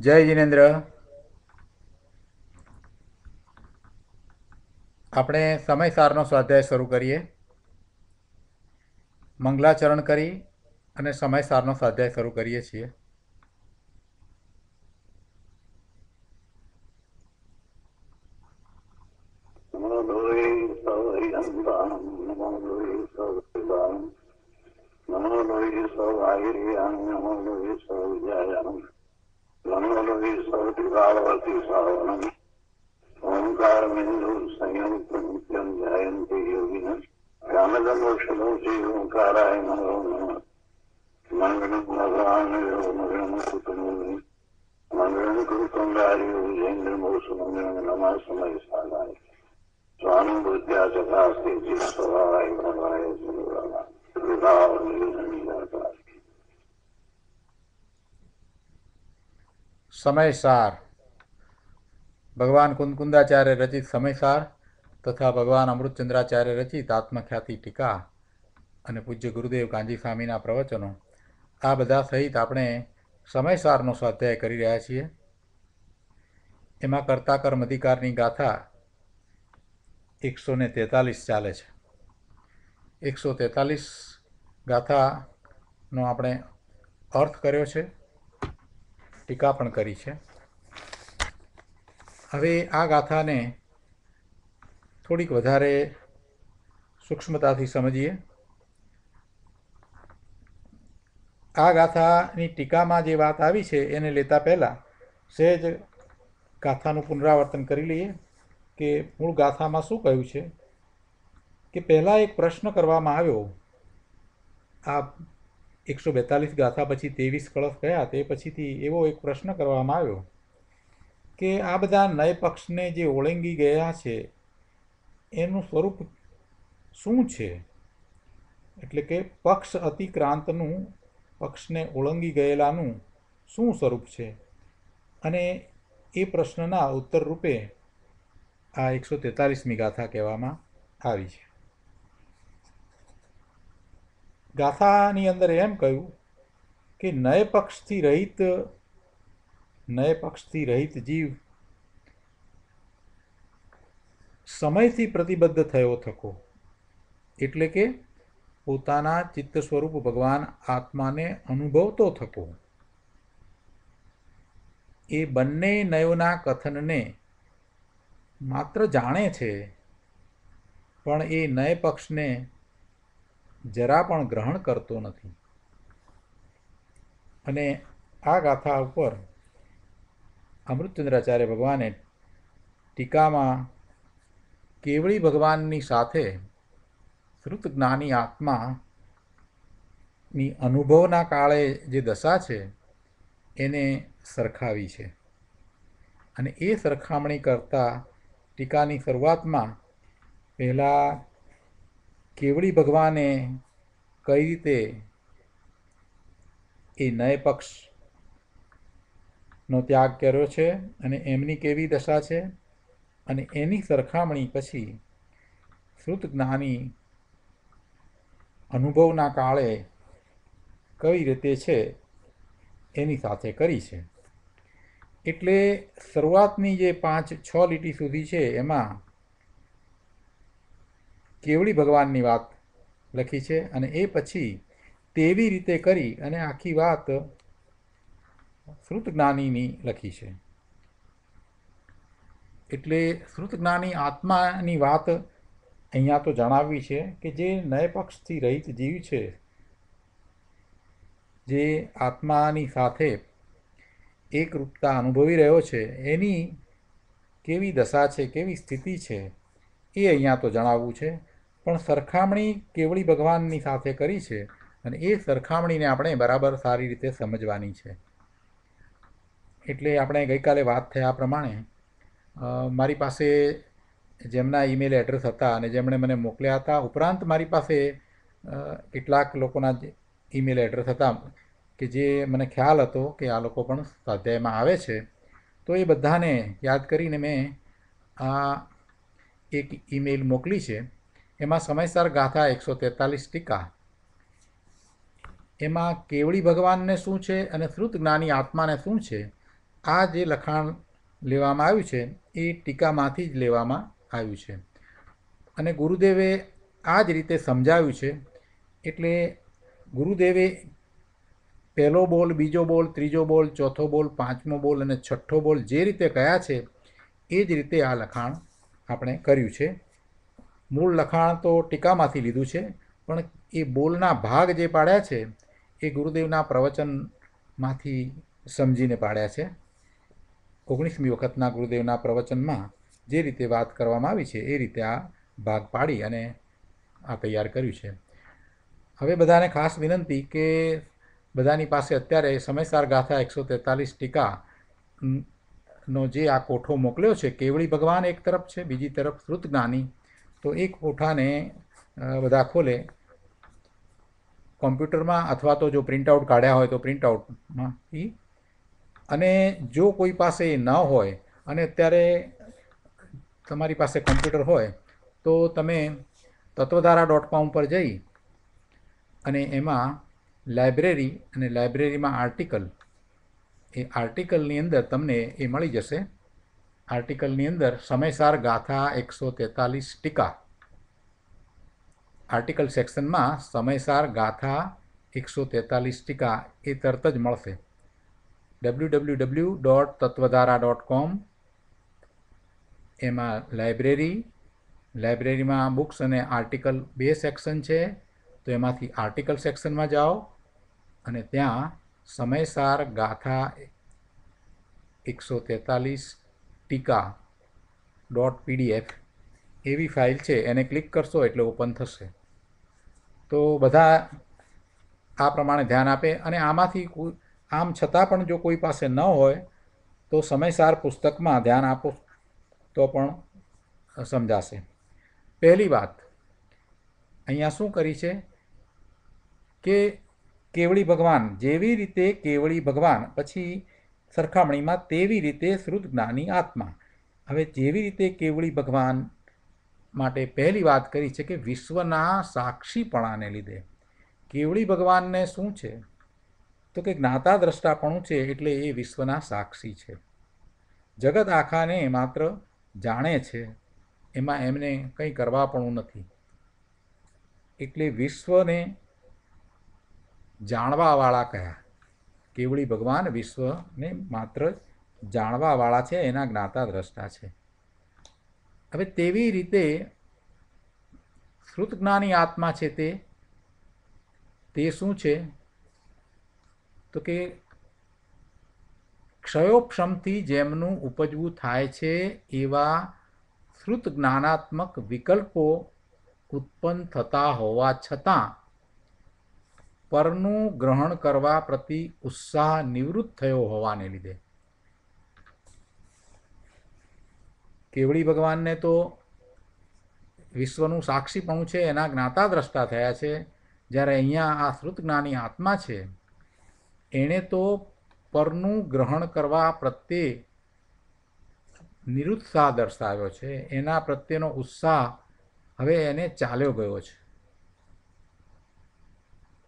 જય જીનેન્દ્ર આપણે સમયસારનો સ્વાધ્યાય શરૂ કરીએ મંગલાચરણ કરી અને સમયસારનો સ્વાધ્યાય શરૂ કરીએ છીએ નમો લોહી સૌ આયર્યામ નમો લોહી સૌ વિજયામ રંગોની સૌથી ભાવવતી શ્રાવણ ઓમકાર બિંદુ સંયુક્ત નિત્યમ જયંતિ યોગિન રામદમોષદો શ્રી ઓમકારાય નમો નમઃ મંગળ ભગવાનયો મંગળમ કુટુંબી મંગળમ કુટુંબાર્યો જૈન્દ્ર મોસુ મંગળમ નમઃ સમય સાધાય સ્વાનુભૂત્યા સદાસ્તે જીવ સ્વભાવાય ભગવાય સ્વભાવ નિરંતર સમયસાર ભગવાન કુંદકુંદાચાર્ય રચિત સમયસાર તથા ભગવાન અમૃતચંદ્રાચાર્ય રચિત આત્મખ્યાતિ ટીકા અને પૂજ્ય ગુરુદેવ કાંજી સ્વામીના પ્રવચનો આ બધા સહિત આપણે સમયસારનો સ્વાધ્યાય કરી રહ્યા છીએ એમાં કર્તા કર્મ અધિકારની ગાથા એકસો ને તેતાલીસ ચાલે છે એકસો તેતાલીસ ગાથાનો આપણે અર્થ કર્યો છે ટીકા પણ કરી છે હવે આ ગાથાને થોડીક વધારે સૂક્ષ્મતાથી સમજીએ આ ગાથાની ટીકામાં જે વાત આવી છે એને લેતા પહેલાં સહેજ ગાથાનું પુનરાવર્તન કરી લઈએ કે મૂળ ગાથામાં શું કહ્યું છે કે પહેલાં એક પ્રશ્ન કરવામાં આવ્યો આ એકસો બેતાલીસ ગાથા પછી ત્રેવીસ કળશ ગયા તે પછીથી એવો એક પ્રશ્ન કરવામાં આવ્યો કે આ બધા નય પક્ષને જે ઓળંગી ગયા છે એનું સ્વરૂપ શું છે એટલે કે પક્ષ અતિક્રાંતનું પક્ષને ઓળંગી ગયેલાનું શું સ્વરૂપ છે અને એ પ્રશ્નના ઉત્તર રૂપે આ એકસો તેતાલીસમી ગાથા કહેવામાં આવી છે ગાથાની અંદર એમ કહ્યું કે નય પક્ષથી રહિત નય પક્ષથી રહિત જીવ સમયથી પ્રતિબદ્ધ થયો થકો એટલે કે પોતાના ચિત્ત સ્વરૂપ ભગવાન આત્માને અનુભવતો થકો એ બંને નયોના કથનને માત્ર જાણે છે પણ એ નય પક્ષને જરા પણ ગ્રહણ કરતો નથી અને આ ગાથા ઉપર અમૃતચંદ્રાચાર્ય ભગવાને ટીકામાં કેવળી ભગવાનની સાથે શ્રુતજ્ઞાની આત્માની અનુભવના કાળે જે દશા છે એને સરખાવી છે અને એ સરખામણી કરતાં ટીકાની શરૂઆતમાં પહેલાં કેવડી ભગવાને કઈ રીતે એ નય પક્ષનો ત્યાગ કર્યો છે અને એમની કેવી દશા છે અને એની સરખામણી પછી શ્રુત જ્ઞાની અનુભવના કાળે કઈ રીતે છે એની સાથે કરી છે એટલે શરૂઆતની જે પાંચ છ લીટી સુધી છે એમાં કેવડી ભગવાનની વાત લખી છે અને એ પછી તેવી રીતે કરી અને આખી વાત શ્રુત જ્ઞાનીની લખી છે એટલે શ્રુત જ્ઞાની આત્માની વાત અહીંયા તો જણાવવી છે કે જે નયપક્ષથી રહિત જીવ છે જે આત્માની સાથે એકરૂપતા અનુભવી રહ્યો છે એની કેવી દશા છે કેવી સ્થિતિ છે એ અહીંયા તો જણાવવું છે પણ સરખામણી કેવળી ભગવાનની સાથે કરી છે અને એ સરખામણીને આપણે બરાબર સારી રીતે સમજવાની છે એટલે આપણે ગઈકાલે વાત થયા પ્રમાણે મારી પાસે જેમના ઈમેલ એડ્રેસ હતા અને જેમણે મને મોકલ્યા હતા ઉપરાંત મારી પાસે કેટલાક લોકોના ઈમેલ એડ્રેસ હતા કે જે મને ખ્યાલ હતો કે આ લોકો પણ સ્વાધ્યાયમાં આવે છે તો એ બધાને યાદ કરીને મેં આ એક ઈમેલ મોકલી છે એમાં સમયસર ગાથા એકસો તેતાલીસ ટીકા એમાં કેવડી ભગવાનને શું છે અને શ્રુત જ્ઞાની આત્માને શું છે આ જે લખાણ લેવામાં આવ્યું છે એ ટીકામાંથી જ લેવામાં આવ્યું છે અને ગુરુદેવે આ જ રીતે સમજાવ્યું છે એટલે ગુરુદેવે પહેલો બોલ બીજો બોલ ત્રીજો બોલ ચોથો બોલ પાંચમો બોલ અને છઠ્ઠો બોલ જે રીતે કયા છે એ જ રીતે આ લખાણ આપણે કર્યું છે મૂળ લખાણ તો ટીકામાંથી લીધું છે પણ એ બોલના ભાગ જે પાડ્યા છે એ ગુરુદેવના પ્રવચનમાંથી સમજીને પાડ્યા છે ઓગણીસમી વખતના ગુરુદેવના પ્રવચનમાં જે રીતે વાત કરવામાં આવી છે એ રીતે આ ભાગ પાડી અને આ તૈયાર કર્યું છે હવે બધાને ખાસ વિનંતી કે બધાની પાસે અત્યારે સમયસાર ગાથા એકસો તેતાલીસ ટીકા નો જે આ કોઠો મોકલ્યો છે કેવળી ભગવાન એક તરફ છે બીજી તરફ શ્રુતજ્ઞાની તો એક કોઠાને બધા ખોલે કોમ્પ્યુટરમાં અથવા તો જો પ્રિન્ટઆઉટ કાઢ્યા હોય તો એ અને જો કોઈ પાસે ન હોય અને અત્યારે તમારી પાસે કોમ્પ્યુટર હોય તો તમે તત્વધારા ડોટ કોમ પર જઈ અને એમાં લાઇબ્રેરી અને લાઇબ્રેરીમાં આર્ટિકલ એ આર્ટિકલની અંદર તમને એ મળી જશે આર્ટિકલની અંદર સમયસાર ગાથા એકસો તેતાલીસ ટીકા આર્ટિકલ સેક્શનમાં સમયસાર ગાથા એકસો તેતાલીસ ટીકા એ તરત જ મળશે W W W dot Tattvadhara dot com એમાં લાઇબ્રેરી લાઇબ્રેરીમાં બુક્સ અને આર્ટિકલ બે સેક્શન છે તો એમાંથી આર્ટિકલ સેક્શનમાં જાઓ અને ત્યાં સમયસાર ગાથા એકસો તેતાલીસ ટીકા ડોટ પીડીએફ એવી ફાઇલ છે એને ક્લિક કરશો એટલે ઓપન થશે તો બધા આ પ્રમાણે ધ્યાન આપે અને આમાંથી આમ છતાં પણ જો કોઈ પાસે ન હોય તો સમયસાર પુસ્તકમાં ધ્યાન આપો તો પણ સમજાશે પહેલી વાત અહીંયા શું કરી છે કે કેવળી ભગવાન જેવી રીતે કેવળી ભગવાન પછી સરખામણીમાં તેવી રીતે શ્રુત જ્ઞાની આત્મા હવે જેવી રીતે કેવળી ભગવાન માટે પહેલી વાત કરી છે કે વિશ્વના સાક્ષીપણાને લીધે કેવળી ભગવાનને શું છે તો કે જ્ઞાતા દ્રષ્ટાપણું છે એટલે એ વિશ્વના સાક્ષી છે જગત આખાને માત્ર જાણે છે એમાં એમને કંઈ કરવા પણ નથી એટલે વિશ્વને જાણવાવાળા કયા કેવળી ભગવાન વિશ્વને માત્ર જાણવાવાળા છે એના જ્ઞાતા દ્રષ્ટા છે હવે તેવી રીતે શ્રુતજ્ઞાની આત્મા છે તે તે શું છે તો કે ક્ષયોક્ષમથી જેમનું ઉપજવું થાય છે એવા શ્રુત જ્ઞાનાત્મક વિકલ્પો ઉત્પન્ન થતા હોવા છતાં પરનું ગ્રહણ કરવા પ્રતિ ઉત્સાહ નિવૃત્ત થયો હોવાને લીધે કેવડી ભગવાનને તો વિશ્વનું સાક્ષીપણું છે એના જ્ઞાતા દ્રષ્ટા થયા છે જ્યારે અહીંયા આ જ્ઞાની આત્મા છે એણે તો પરનું ગ્રહણ કરવા પ્રત્યે નિરુત્સાહ દર્શાવ્યો છે એના પ્રત્યેનો ઉત્સાહ હવે એને ચાલ્યો ગયો છે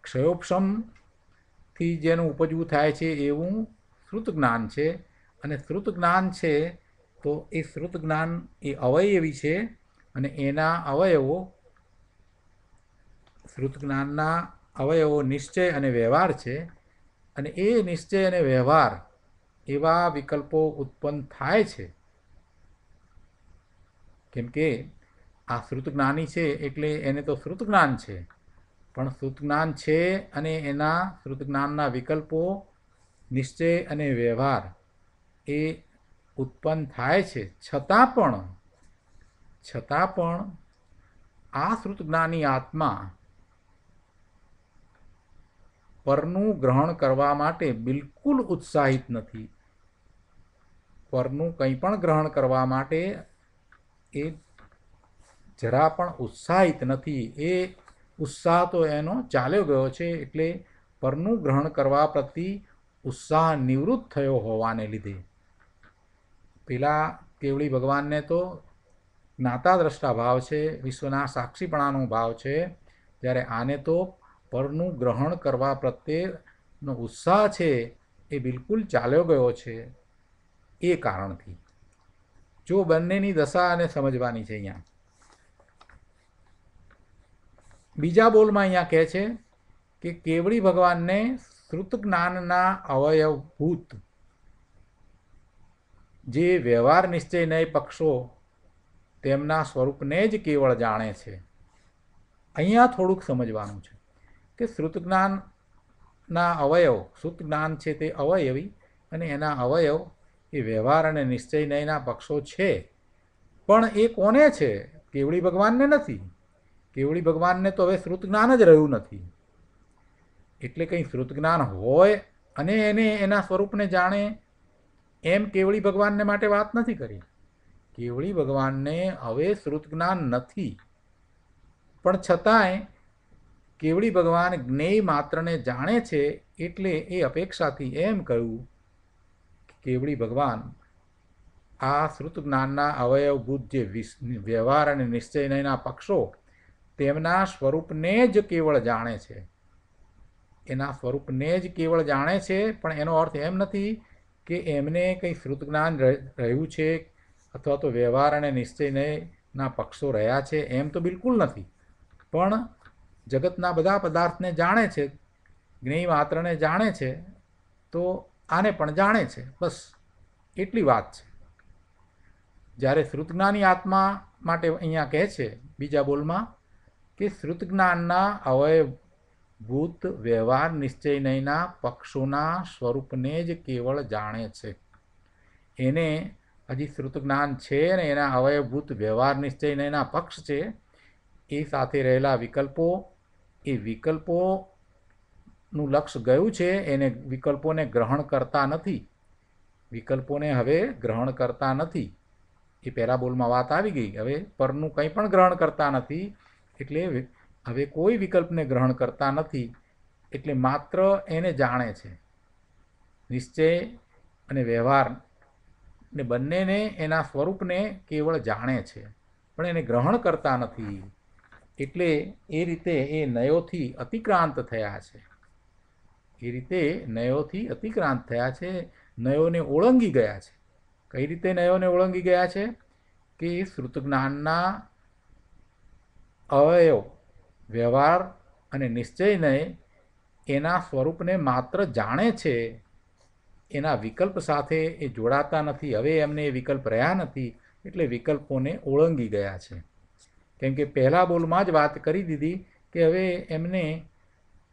ક્ષયોપશમથી જેનું ઉપજવું થાય છે એવું શ્રુત જ્ઞાન છે અને શ્રુત જ્ઞાન છે તો એ શ્રુત જ્ઞાન એ અવયવી છે અને એના અવયવો શ્રુત જ્ઞાનના અવયવો નિશ્ચય અને વ્યવહાર છે અને એ નિશ્ચય અને વ્યવહાર એવા વિકલ્પો ઉત્પન્ન થાય છે કેમ કે આ શ્રુત જ્ઞાની છે એટલે એને તો શ્રુત જ્ઞાન છે પણ શ્રુતજ્ઞાન છે અને એના શ્રુતજ્ઞાનના વિકલ્પો નિશ્ચય અને વ્યવહાર એ ઉત્પન્ન થાય છે છતાં પણ છતાં પણ આ શ્રુતજ્ઞાની આત્મા પરનું ગ્રહણ કરવા માટે બિલકુલ ઉત્સાહિત નથી પરનું કંઈ પણ ગ્રહણ કરવા માટે એ જરા પણ ઉત્સાહિત નથી એ ઉત્સાહ તો એનો ચાલ્યો ગયો છે એટલે પરનું ગ્રહણ કરવા પ્રતિ ઉત્સાહ નિવૃત્ત થયો હોવાને લીધે પેલા કેવળી ભગવાનને તો જ્ઞાતા દ્રષ્ટા ભાવ છે વિશ્વના સાક્ષીપણાનો ભાવ છે જ્યારે આને તો પરનું ગ્રહણ કરવા પ્રત્યેનો ઉત્સાહ છે એ બિલકુલ ચાલ્યો ગયો છે એ કારણથી જો બંનેની દશા અને સમજવાની છે અહીંયા બીજા બોલમાં અહીંયા કહે છે કે કેવડી ભગવાનને શ્રુત જ્ઞાનના અવયવભૂત જે વ્યવહાર નિશ્ચય નય પક્ષો તેમના સ્વરૂપને જ કેવળ જાણે છે અહીંયા થોડુંક સમજવાનું છે કે શ્રુત જ્ઞાનના અવયવ શ્રુત જ્ઞાન છે તે અવયવી અને એના અવયવ એ વ્યવહાર અને નિશ્ચય નિશ્ચયનયના પક્ષો છે પણ એ કોને છે કેવડી ભગવાનને નથી કેવળી ભગવાનને તો હવે શ્રુત જ્ઞાન જ રહ્યું નથી એટલે કંઈ શ્રુત જ્ઞાન હોય અને એને એના સ્વરૂપને જાણે એમ કેવળી ભગવાનને માટે વાત નથી કરી કેવળી ભગવાનને હવે શ્રુત જ્ઞાન નથી પણ છતાંય કેવળી ભગવાન જ્ઞેય માત્રને જાણે છે એટલે એ અપેક્ષાથી એમ કહ્યું કેવળી ભગવાન આ શ્રુત જ્ઞાનના અવયવભૂત જે વ્યવહાર અને નિશ્ચયના પક્ષો તેમના સ્વરૂપને જ કેવળ જાણે છે એના સ્વરૂપને જ કેવળ જાણે છે પણ એનો અર્થ એમ નથી કે એમને કંઈ શ્રુત જ્ઞાન રહ્યું છે અથવા તો વ્યવહાર અને નિશ્ચયના પક્ષો રહ્યા છે એમ તો બિલકુલ નથી પણ જગતના બધા પદાર્થને જાણે છે જ્ઞેય માત્રને જાણે છે તો આને પણ જાણે છે બસ એટલી વાત છે જ્યારે શ્રુતજ્ઞાની આત્મા માટે અહીંયા કહે છે બીજા બોલમાં કે જ્ઞાનના અવયભૂત વ્યવહાર નિશ્ચય નહીંના પક્ષોના સ્વરૂપને જ કેવળ જાણે છે એને હજી શ્રુત જ્ઞાન છે ને એના અવયભૂત વ્યવહાર નિશ્ચય નહીંના પક્ષ છે એ સાથે રહેલા વિકલ્પો એ વિકલ્પોનું લક્ષ્ય ગયું છે એને વિકલ્પોને ગ્રહણ કરતા નથી વિકલ્પોને હવે ગ્રહણ કરતા નથી એ પેરાબોલમાં વાત આવી ગઈ હવે પરનું કંઈ પણ ગ્રહણ કરતા નથી એટલે હવે કોઈ વિકલ્પને ગ્રહણ કરતા નથી એટલે માત્ર એને જાણે છે નિશ્ચય અને વ્યવહાર ને બંનેને એના સ્વરૂપને કેવળ જાણે છે પણ એને ગ્રહણ કરતા નથી એટલે એ રીતે એ નયોથી અતિક્રાંત થયા છે એ રીતે નયોથી અતિક્રાંત થયા છે નયોને ઓળંગી ગયા છે કઈ રીતે નયોને ઓળંગી ગયા છે કે શ્રુતજ્ઞાનના અવયવ વ્યવહાર અને નિશ્ચયને એના સ્વરૂપને માત્ર જાણે છે એના વિકલ્પ સાથે એ જોડાતા નથી હવે એમને એ વિકલ્પ રહ્યા નથી એટલે વિકલ્પોને ઓળંગી ગયા છે કેમ કે પહેલા બોલમાં જ વાત કરી દીધી કે હવે એમને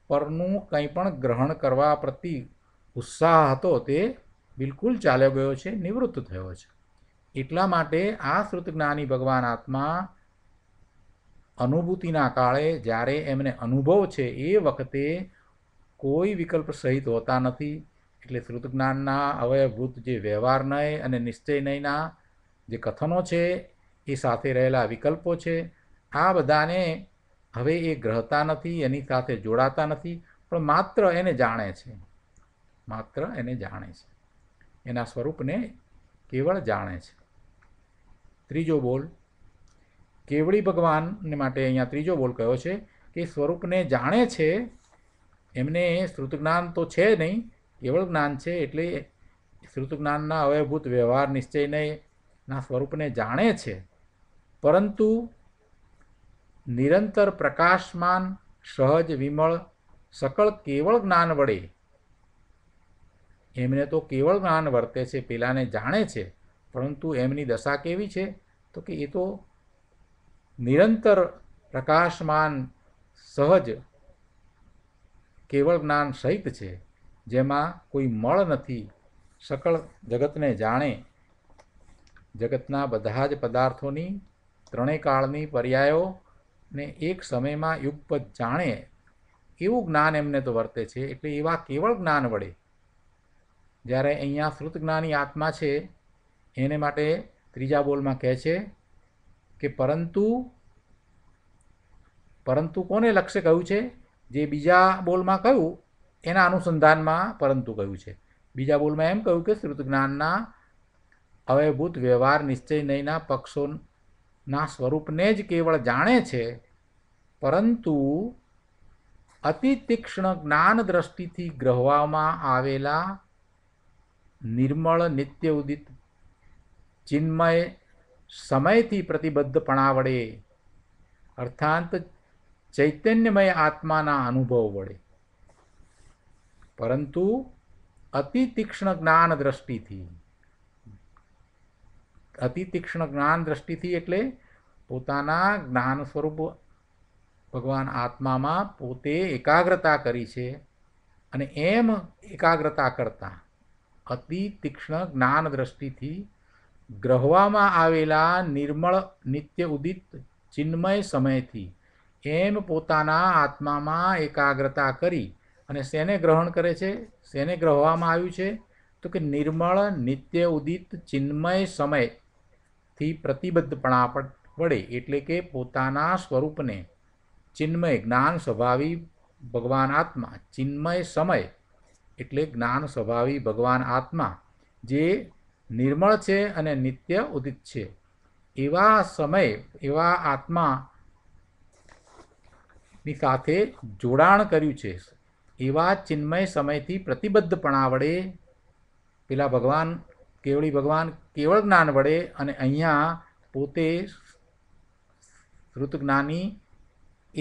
પરનું કંઈ પણ ગ્રહણ કરવા પ્રતિ ઉત્સાહ હતો તે બિલકુલ ચાલ્યો ગયો છે નિવૃત્ત થયો છે એટલા માટે આ શ્રુત શ્રુતજ્ઞાની ભગવાન આત્મા અનુભૂતિના કાળે જ્યારે એમને અનુભવ છે એ વખતે કોઈ વિકલ્પ સહિત હોતા નથી એટલે શ્રુતજ્ઞાનના અવયભૂત જે વ્યવહાર નય અને નિશ્ચય નયના જે કથનો છે એ સાથે રહેલા વિકલ્પો છે આ બધાને હવે એ ગ્રહતા નથી એની સાથે જોડાતા નથી પણ માત્ર એને જાણે છે માત્ર એને જાણે છે એના સ્વરૂપને કેવળ જાણે છે ત્રીજો બોલ કેવડી ભગવાનને માટે અહીંયા ત્રીજો બોલ કયો છે કે સ્વરૂપને જાણે છે એમને જ્ઞાન તો છે નહીં કેવળ જ્ઞાન છે એટલે જ્ઞાનના અવયભૂત વ્યવહાર નિશ્ચયને ના સ્વરૂપને જાણે છે પરંતુ નિરંતર પ્રકાશમાન સહજ વિમળ સકળ કેવળ જ્ઞાન વડે એમને તો કેવળ જ્ઞાન વર્તે છે પેલાને જાણે છે પરંતુ એમની દશા કેવી છે તો કે એ તો નિરંતર પ્રકાશમાન સહજ કેવળ જ્ઞાન સહિત છે જેમાં કોઈ મળ નથી સકળ જગતને જાણે જગતના બધા જ પદાર્થોની ત્રણેય કાળની પર્યાયો ને એક સમયમાં યુગપત જાણે એવું જ્ઞાન એમને તો વર્તે છે એટલે એવા કેવળ જ્ઞાન વડે જ્યારે અહીંયા શ્રુત જ્ઞાની આત્મા છે એને માટે ત્રીજા બોલમાં કહે છે કે પરંતુ પરંતુ કોને લક્ષ્ય કહ્યું છે જે બીજા બોલમાં કહ્યું એના અનુસંધાનમાં પરંતુ કહ્યું છે બીજા બોલમાં એમ કહ્યું કે શ્રુત જ્ઞાનના અવયભૂત વ્યવહાર નિશ્ચય નહીંના પક્ષોના સ્વરૂપને જ કેવળ જાણે છે પરંતુ અતિ તીક્ષ્ણ જ્ઞાન દ્રષ્ટિથી ગ્રહવામાં આવેલા નિર્મળ નિત્ય ઉદિત ચિન્મય સમયથી પ્રતિબદ્ધપણા વડે અર્થાંત ચૈતન્યમય આત્માના અનુભવ વડે પરંતુ અતિ તીક્ષ્ણ જ્ઞાન દ્રષ્ટિથી અતિ તીક્ષ્ણ જ્ઞાન દ્રષ્ટિથી એટલે પોતાના જ્ઞાન સ્વરૂપ ભગવાન આત્મામાં પોતે એકાગ્રતા કરી છે અને એમ એકાગ્રતા કરતા અતિ તીક્ષ્ણ જ્ઞાન દ્રષ્ટિથી ગ્રહવામાં આવેલા નિર્મળ નિત્ય ઉદિત ચિન્મય સમયથી એમ પોતાના આત્મામાં એકાગ્રતા કરી અને શેને ગ્રહણ કરે છે શેને ગ્રહવામાં આવ્યું છે તો કે નિર્મળ નિત્ય ઉદિત ચિન્મય સમયથી પ્રતિબદ્ધપણા વડે એટલે કે પોતાના સ્વરૂપને ચિન્મય જ્ઞાન સ્વભાવી ભગવાન આત્મા ચિન્મય સમય એટલે જ્ઞાન સ્વભાવી ભગવાન આત્મા જે નિર્મળ છે અને નિત્ય ઉદિત છે એવા સમય એવા આત્માની સાથે જોડાણ કર્યું છે એવા ચિન્મય સમયથી પ્રતિબદ્ધપણા વડે પેલા ભગવાન કેવળી ભગવાન કેવળ જ્ઞાન વડે અને અહીંયા પોતે શ્રુત જ્ઞાની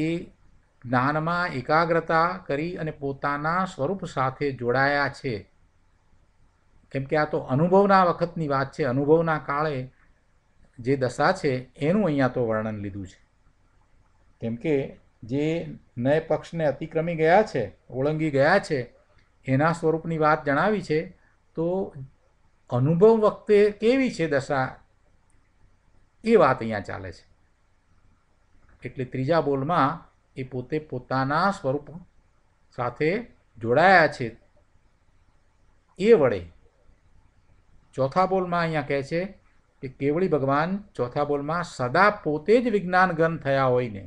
એ જ્ઞાનમાં એકાગ્રતા કરી અને પોતાના સ્વરૂપ સાથે જોડાયા છે કેમ કે આ તો અનુભવના વખતની વાત છે અનુભવના કાળે જે દશા છે એનું અહીંયા તો વર્ણન લીધું છે કેમ કે જે નય પક્ષને અતિક્રમી ગયા છે ઓળંગી ગયા છે એના સ્વરૂપની વાત જણાવી છે તો અનુભવ વખતે કેવી છે દશા એ વાત અહીંયા ચાલે છે એટલે ત્રીજા બોલમાં એ પોતે પોતાના સ્વરૂપ સાથે જોડાયા છે એ વડે ચોથા બોલમાં અહીંયા કહે છે કે કેવળી ભગવાન ચોથા બોલમાં સદા પોતે જ વિજ્ઞાન ગન થયા હોય ને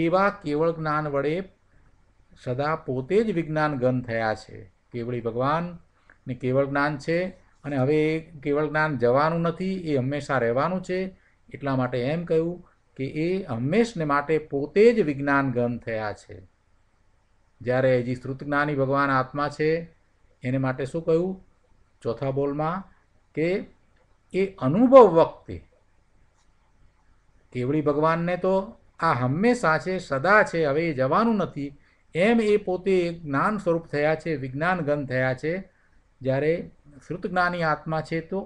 એવા કેવળ જ્ઞાન વડે સદા પોતે જ વિજ્ઞાન ગન થયા છે કેવળી ભગવાન ને કેવળ જ્ઞાન છે અને હવે એ કેવળ જ્ઞાન જવાનું નથી એ હંમેશા રહેવાનું છે એટલા માટે એમ કહ્યું કે એ હંમેશને માટે પોતે જ વિજ્ઞાન ગન થયા છે જ્યારે હજી શ્રુતજ્ઞાની ભગવાન આત્મા છે એને માટે શું કહ્યું ચોથા બોલમાં કે એ અનુભવ વખતે કેવડી ભગવાનને તો આ હંમેશા છે સદા છે હવે એ જવાનું નથી એમ એ પોતે જ્ઞાન સ્વરૂપ થયા છે વિજ્ઞાન ગન થયા છે જ્યારે શ્રુતજ્ઞાની આત્મા છે તો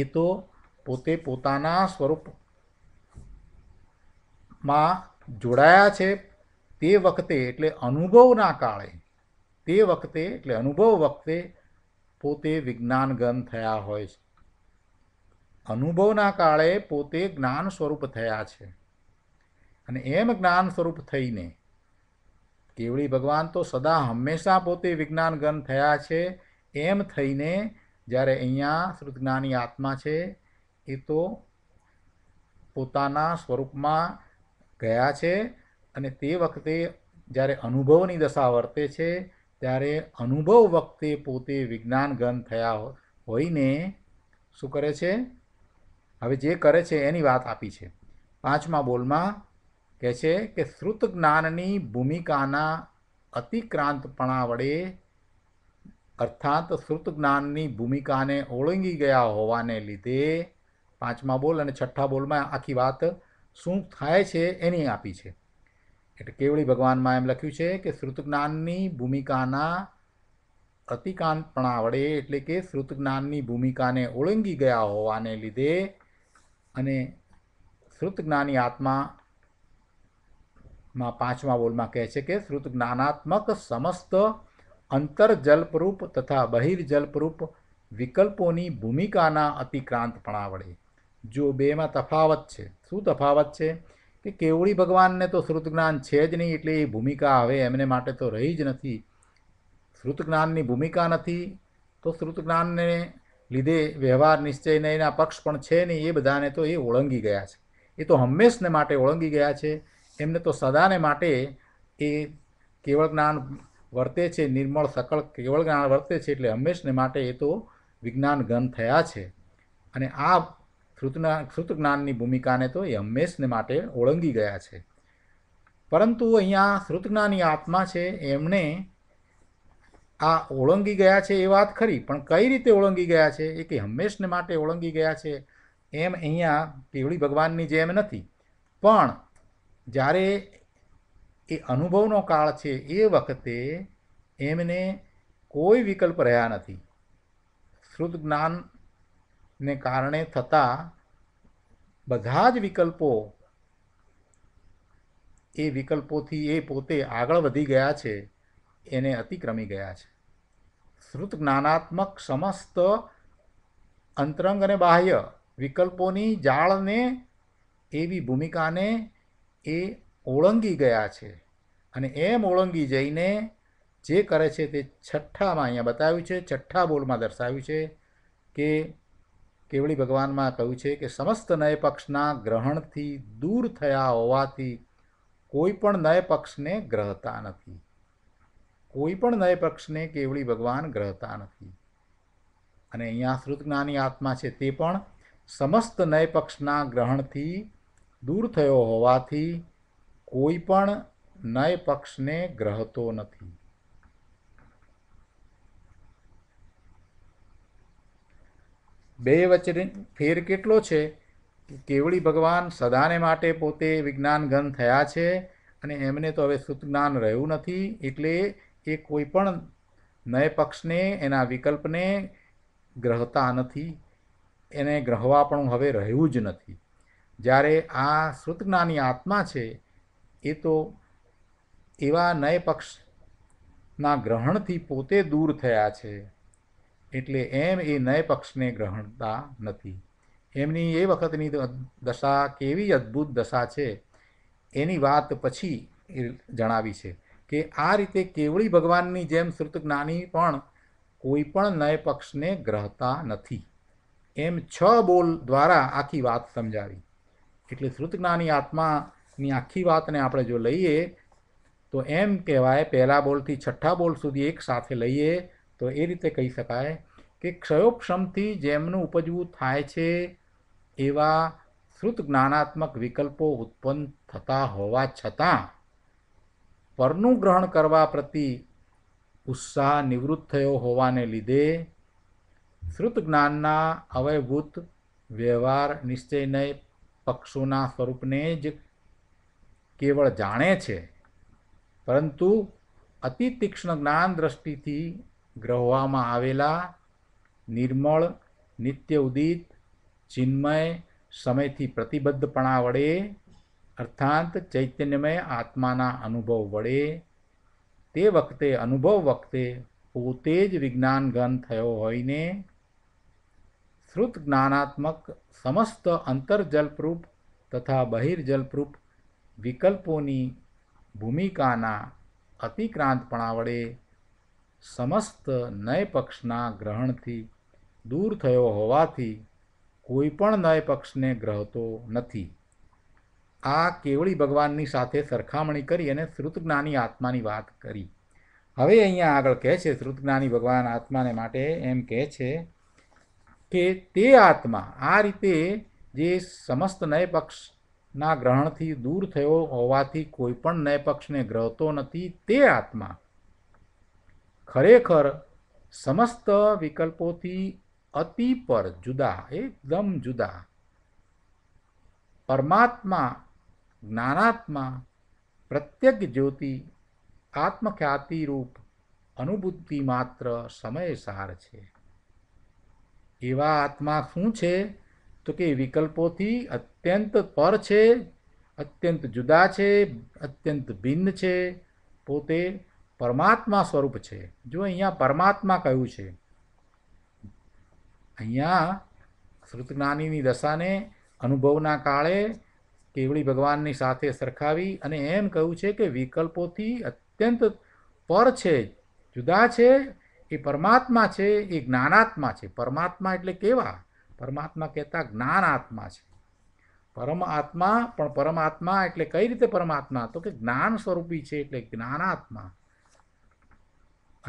એ તો પોતે પોતાના સ્વરૂપમાં જોડાયા છે તે વખતે એટલે અનુભવના કાળે તે વખતે એટલે અનુભવ વખતે પોતે વિજ્ઞાનગન થયા હોય છે અનુભવના કાળે પોતે જ્ઞાન સ્વરૂપ થયા છે અને એમ જ્ઞાન સ્વરૂપ થઈને કેવળી ભગવાન તો સદા હંમેશા પોતે વિજ્ઞાનગન થયા છે એમ થઈને જ્યારે અહીંયા શ્રુતજ્ઞાની આત્મા છે એ તો પોતાના સ્વરૂપમાં ગયા છે અને તે વખતે જ્યારે અનુભવની દશા વર્તે છે ત્યારે અનુભવ વખતે પોતે વિજ્ઞાનગન થયા હોઈને શું કરે છે હવે જે કરે છે એની વાત આપી છે પાંચમા બોલમાં કહે છે કે શ્રુત જ્ઞાનની ભૂમિકાના અતિક્રાંતપણા વડે અર્થાત શ્રુત જ્ઞાનની ભૂમિકાને ઓળંગી ગયા હોવાને લીધે પાંચમા બોલ અને છઠ્ઠા બોલમાં આખી વાત શું થાય છે એની આપી છે એટલે કેવળી ભગવાનમાં એમ લખ્યું છે કે શ્રુતજ્ઞાનની ભૂમિકાના અતિકાંતપણા વડે એટલે કે શ્રુતજ્ઞાનની ભૂમિકાને ઓળંગી ગયા હોવાને લીધે અને શ્રુતજ્ઞાની આત્મા માં પાંચમા બોલમાં કહે છે કે શ્રુત જ્ઞાનાત્મક સમસ્ત અંતરજલ્પરૂપ તથા બહિર્જલ્પરૂપ વિકલ્પોની ભૂમિકાના અતિક્રાંતપણા વડે જો બેમાં તફાવત છે શું તફાવત છે કે કેવળી ભગવાનને તો શ્રુતજ્ઞાન છે જ નહીં એટલે એ ભૂમિકા આવે એમને માટે તો રહી જ નથી શ્રુતજ્ઞાનની ભૂમિકા નથી તો શ્રુતજ્ઞાનને લીધે વ્યવહાર નિશ્ચયને એના પક્ષ પણ છે નહીં એ બધાને તો એ ઓળંગી ગયા છે એ તો હંમેશને માટે ઓળંગી ગયા છે એમને તો સદાને માટે એ કેવળ જ્ઞાન વર્તે છે નિર્મળ સકળ કેવળ જ્ઞાન વર્તે છે એટલે હંમેશને માટે એ તો વિજ્ઞાન ગન થયા છે અને આ શ્રુતના શ્રુતજ્ઞાનની ભૂમિકાને તો એ હંમેશને માટે ઓળંગી ગયા છે પરંતુ અહીંયા શ્રુતજ્ઞાની આત્મા છે એમણે આ ઓળંગી ગયા છે એ વાત ખરી પણ કઈ રીતે ઓળંગી ગયા છે એ કે હંમેશને માટે ઓળંગી ગયા છે એમ અહીંયા પીવળી ભગવાનની જેમ નથી પણ જ્યારે એ અનુભવનો કાળ છે એ વખતે એમને કોઈ વિકલ્પ રહ્યા નથી શ્રુત જ્ઞાન ને કારણે થતા બધા જ વિકલ્પો એ વિકલ્પોથી એ પોતે આગળ વધી ગયા છે એને અતિક્રમી ગયા છે શ્રુત જ્ઞાનાત્મક સમસ્ત અંતરંગ અને બાહ્ય વિકલ્પોની જાળને એવી ભૂમિકાને એ ઓળંગી ગયા છે અને એમ ઓળંગી જઈને જે કરે છે તે છઠ્ઠામાં અહીંયા બતાવ્યું છે છઠ્ઠા બોલમાં દર્શાવ્યું છે કે કેવળી ભગવાનમાં કહ્યું છે કે સમસ્ત નય પક્ષના ગ્રહણથી દૂર થયા હોવાથી કોઈ પણ નય પક્ષને ગ્રહતા નથી કોઈ પણ નય પક્ષને કેવળી ભગવાન ગ્રહતા નથી અને અહીંયા શ્રુતજ્ઞાની આત્મા છે તે પણ સમસ્ત નય પક્ષના ગ્રહણથી દૂર થયો હોવાથી કોઈ પણ નય પક્ષને ગ્રહતો નથી બે વચ્ચેની ફેર કેટલો છે કેવળી ભગવાન સદાને માટે પોતે વિજ્ઞાનઘન થયા છે અને એમને તો હવે શુદ્ધ જ્ઞાન રહ્યું નથી એટલે એ કોઈ પણ નય પક્ષને એના વિકલ્પને ગ્રહતા નથી એને ગ્રહવા પણ હવે રહ્યું જ નથી જ્યારે આ શ્રુતજ્ઞાની આત્મા છે એ તો એવા નય પક્ષના ગ્રહણથી પોતે દૂર થયા છે એટલે એમ એ નય પક્ષને ગ્રહણતા નથી એમની એ વખતની દશા કેવી અદ્ભુત દશા છે એની વાત પછી જણાવી છે કે આ રીતે કેવળી ભગવાનની જેમ શ્રુતજ્ઞાની પણ કોઈ પણ નય પક્ષને ગ્રહતા નથી એમ છ બોલ દ્વારા આખી વાત સમજાવી એટલે શ્રુતજ્ઞાની આત્માની આખી વાતને આપણે જો લઈએ તો એમ કહેવાય પહેલા બોલથી છઠ્ઠા બોલ સુધી એક સાથે લઈએ તો એ રીતે કહી શકાય કે ક્ષયોક્ષમથી જેમનું ઉપજવું થાય છે એવા શ્રુત જ્ઞાનાત્મક વિકલ્પો ઉત્પન્ન થતા હોવા છતાં પરનું ગ્રહણ કરવા પ્રતિ ઉત્સાહ નિવૃત્ત થયો હોવાને લીધે શ્રુત જ્ઞાનના અવયભૂત વ્યવહાર નિશ્ચયને પક્ષોના સ્વરૂપને જ કેવળ જાણે છે પરંતુ અતિ તીક્ષ્ણ જ્ઞાન દ્રષ્ટિથી ગ્રહવામાં આવેલા નિર્મળ નિત્ય ઉદિત ચિન્મય સમયથી પ્રતિબદ્ધપણા વડે અર્થાંત ચૈતન્યમય આત્માના અનુભવ વડે તે વખતે અનુભવ વખતે પોતે જ વિજ્ઞાનગન થયો હોઈને શ્રુત જ્ઞાનાત્મક સમસ્ત અંતર્જલપ્રૂપ તથા બહિર્જલપ્રૂપ વિકલ્પોની ભૂમિકાના અતિક્રાંતપણા વડે સમસ્ત નય પક્ષના ગ્રહણથી દૂર થયો હોવાથી કોઈ પણ નય પક્ષને ગ્રહતો નથી આ કેવળી ભગવાનની સાથે સરખામણી કરી અને શ્રુતજ્ઞાની આત્માની વાત કરી હવે અહીંયા આગળ કહે છે શ્રુતજ્ઞાની ભગવાન આત્માને માટે એમ કહે છે કે તે આત્મા આ રીતે જે સમસ્ત નય પક્ષના ગ્રહણથી દૂર થયો હોવાથી કોઈ પણ નય પક્ષને ગ્રહતો નથી તે આત્મા ખરેખર સમસ્ત વિકલ્પોથી અતિ પર જુદા એકદમ જુદા પરમાત્મા જ્ઞાનાત્મા પ્રત્યેક જ્યોતિ આત્મખ્યાતિરૂપ અનુભૂતિ માત્ર સમયસાર છે એવા આત્મા શું છે તો કે વિકલ્પોથી અત્યંત પર છે અત્યંત જુદા છે અત્યંત ભિન્ન છે પોતે પરમાત્મા સ્વરૂપ છે જો અહીંયા પરમાત્મા કહ્યું છે અહીંયા શ્રુત જ્ઞાનીની દશાને અનુભવના કાળે કેવળી ભગવાનની સાથે સરખાવી અને એમ કહ્યું છે કે વિકલ્પોથી અત્યંત પર છે જુદા છે એ પરમાત્મા છે એ જ્ઞાનાત્મા છે પરમાત્મા એટલે કેવા પરમાત્મા કહેતા જ્ઞાનાત્મા છે પરમાત્મા પણ પરમાત્મા એટલે કઈ રીતે પરમાત્મા તો કે જ્ઞાન સ્વરૂપી છે એટલે જ્ઞાનાત્મા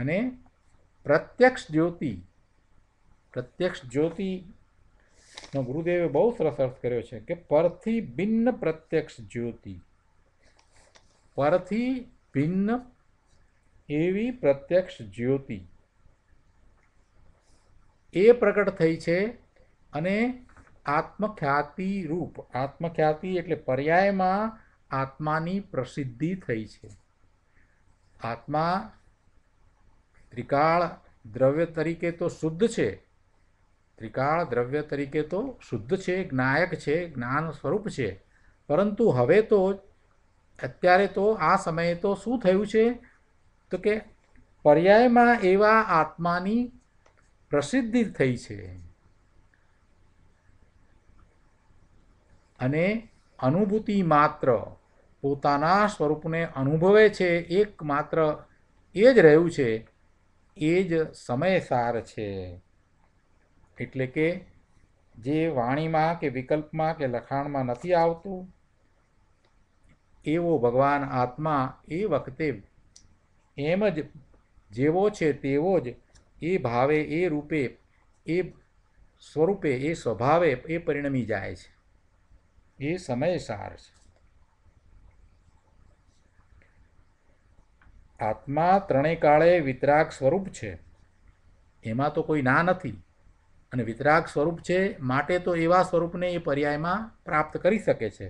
અને પ્રત્યક્ષ જ્યોતિ પ્રત્યક્ષ જ્યોતિનો ગુરુદેવે બહુ સરસ અર્થ કર્યો છે કે પરથી ભિન્ન પ્રત્યક્ષ જ્યોતિ પરથી ભિન્ન એવી પ્રત્યક્ષ જ્યોતિ એ પ્રગટ થઈ છે અને આત્મખ્યાતિ રૂપ આત્મખ્યાતિ એટલે પર્યાયમાં આત્માની પ્રસિદ્ધિ થઈ છે આત્મા ત્રિકાળ દ્રવ્ય તરીકે તો શુદ્ધ છે ત્રિકાળ દ્રવ્ય તરીકે તો શુદ્ધ છે જ્ઞાયક છે જ્ઞાન સ્વરૂપ છે પરંતુ હવે તો અત્યારે તો આ સમયે તો શું થયું છે તો કે પર્યાયમાં એવા આત્માની પ્રસિદ્ધિ થઈ છે અને અનુભૂતિ માત્ર પોતાના સ્વરૂપને અનુભવે છે એકમાત્ર એ જ રહ્યું છે એ જ સમયસાર છે એટલે કે જે વાણીમાં કે વિકલ્પમાં કે લખાણમાં નથી આવતું એવો ભગવાન આત્મા એ વખતે એમ જ જેવો છે તેવો જ એ ભાવે એ રૂપે એ સ્વરૂપે એ સ્વભાવે એ પરિણમી જાય છે એ સમયસાર છે આત્મા ત્રણેય કાળે વિતરાગ સ્વરૂપ છે એમાં તો કોઈ ના નથી અને વિતરાગ સ્વરૂપ છે માટે તો એવા સ્વરૂપને એ પર્યાયમાં પ્રાપ્ત કરી શકે છે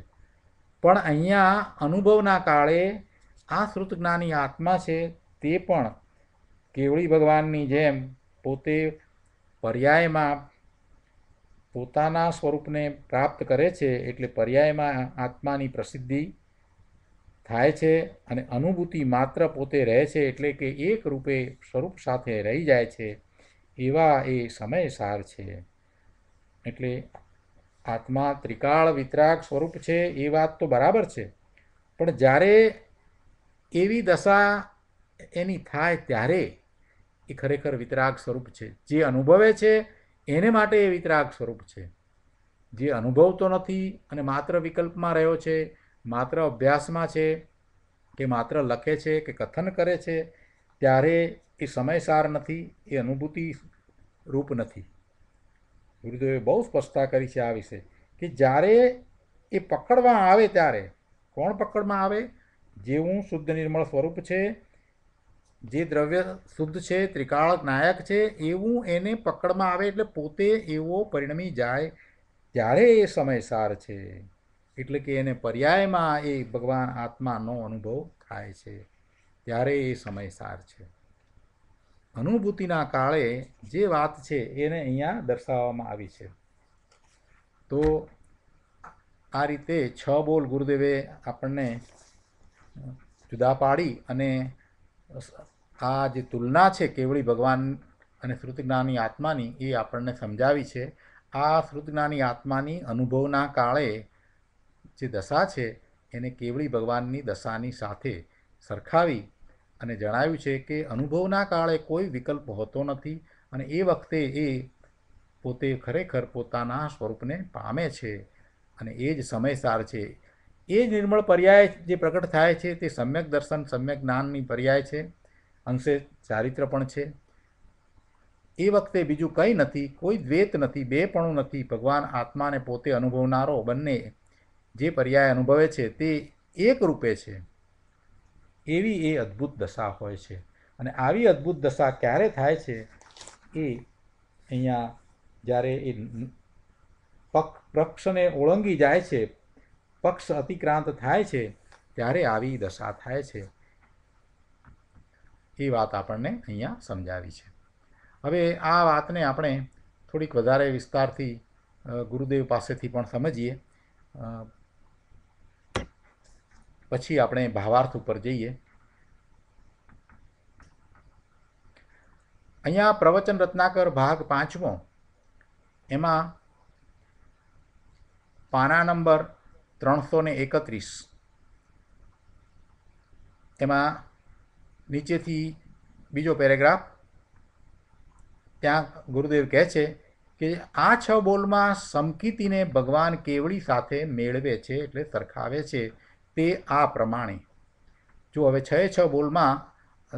પણ અહીંયા અનુભવના કાળે આ શ્રુતજ્ઞાની આત્મા છે તે પણ કેવળી ભગવાનની જેમ પોતે પર્યાયમાં પોતાના સ્વરૂપને પ્રાપ્ત કરે છે એટલે પર્યાયમાં આત્માની પ્રસિદ્ધિ થાય છે અને અનુભૂતિ માત્ર પોતે રહે છે એટલે કે એક રૂપે સ્વરૂપ સાથે રહી જાય છે એવા એ સમયસાર છે એટલે આત્મા ત્રિકાળ વિતરાગ સ્વરૂપ છે એ વાત તો બરાબર છે પણ જ્યારે એવી દશા એની થાય ત્યારે એ ખરેખર વિતરાગ સ્વરૂપ છે જે અનુભવે છે એને માટે એ વિતરાગ સ્વરૂપ છે જે અનુભવતો નથી અને માત્ર વિકલ્પમાં રહ્યો છે માત્ર અભ્યાસમાં છે કે માત્ર લખે છે કે કથન કરે છે ત્યારે એ સમયસાર નથી એ અનુભૂતિ રૂપ નથી ગુરુદેવે બહુ સ્પષ્ટતા કરી છે આ વિશે કે જ્યારે એ પકડવા આવે ત્યારે કોણ પકડમાં આવે જેવું શુદ્ધ નિર્મળ સ્વરૂપ છે જે દ્રવ્ય શુદ્ધ છે ત્રિકાળ નાયક છે એવું એને પકડમાં આવે એટલે પોતે એવો પરિણમી જાય ત્યારે એ સમયસાર છે એટલે કે એને પર્યાયમાં એ ભગવાન આત્માનો અનુભવ થાય છે ત્યારે એ સમયસાર છે અનુભૂતિના કાળે જે વાત છે એને અહીંયા દર્શાવવામાં આવી છે તો આ રીતે છ બોલ ગુરુદેવે આપણને જુદા પાડી અને આ જે તુલના છે કેવળી ભગવાન અને શ્રુતિજ્ઞાની આત્માની એ આપણને સમજાવી છે આ શ્રુતિજ્ઞાની આત્માની અનુભવના કાળે જે દશા છે એને કેવળી ભગવાનની દશાની સાથે સરખાવી અને જણાવ્યું છે કે અનુભવના કાળે કોઈ વિકલ્પ હોતો નથી અને એ વખતે એ પોતે ખરેખર પોતાના સ્વરૂપને પામે છે અને એ જ સમયસાર છે એ નિર્મળ પર્યાય જે પ્રગટ થાય છે તે સમ્યક દર્શન સમ્યક જ્ઞાનની પર્યાય છે અંશે ચારિત્ર પણ છે એ વખતે બીજું કંઈ નથી કોઈ દ્વેત નથી બેપણું નથી ભગવાન આત્માને પોતે અનુભવનારો બંને જે પર્યાય અનુભવે છે તે એક રૂપે છે એવી એ અદ્ભુત દશા હોય છે અને આવી અદ્ભુત દશા ક્યારે થાય છે એ અહીંયા જ્યારે એ પક્ષ પક્ષને ઓળંગી જાય છે પક્ષ અતિક્રાંત થાય છે ત્યારે આવી દશા થાય છે એ વાત આપણને અહીંયા સમજાવી છે હવે આ વાતને આપણે થોડીક વધારે વિસ્તારથી ગુરુદેવ પાસેથી પણ સમજીએ પછી આપણે ભાવાર્થ ઉપર જઈએ અહીંયા પ્રવચન રત્નાકર ભાગ પાંચમો એમાં પાના નંબર ત્રણસો ને એકત્રીસ એમાં નીચેથી બીજો પેરેગ્રાફ ત્યાં ગુરુદેવ કહે છે કે આ છ બોલમાં સમકીતીને ભગવાન કેવડી સાથે મેળવે છે એટલે સરખાવે છે તે આ પ્રમાણે જો હવે છ છ બોલમાં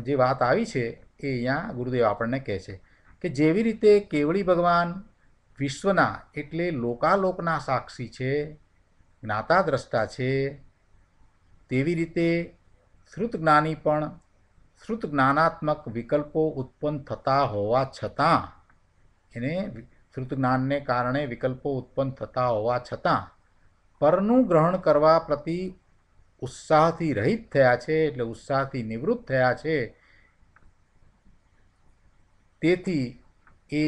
જે વાત આવી છે એ અહીંયા ગુરુદેવ આપણને કહે છે કે જેવી રીતે કેવળી ભગવાન વિશ્વના એટલે લોકાલોકના સાક્ષી છે જ્ઞાતા દ્રષ્ટા છે તેવી રીતે શ્રુતજ્ઞાની પણ શ્રુત જ્ઞાનાત્મક વિકલ્પો ઉત્પન્ન થતા હોવા છતાં એને શ્રુતજ્ઞાનને કારણે વિકલ્પો ઉત્પન્ન થતા હોવા છતાં પરનું ગ્રહણ કરવા પ્રતિ ઉત્સાહથી રહિત થયા છે એટલે ઉત્સાહથી નિવૃત્ત થયા છે તેથી એ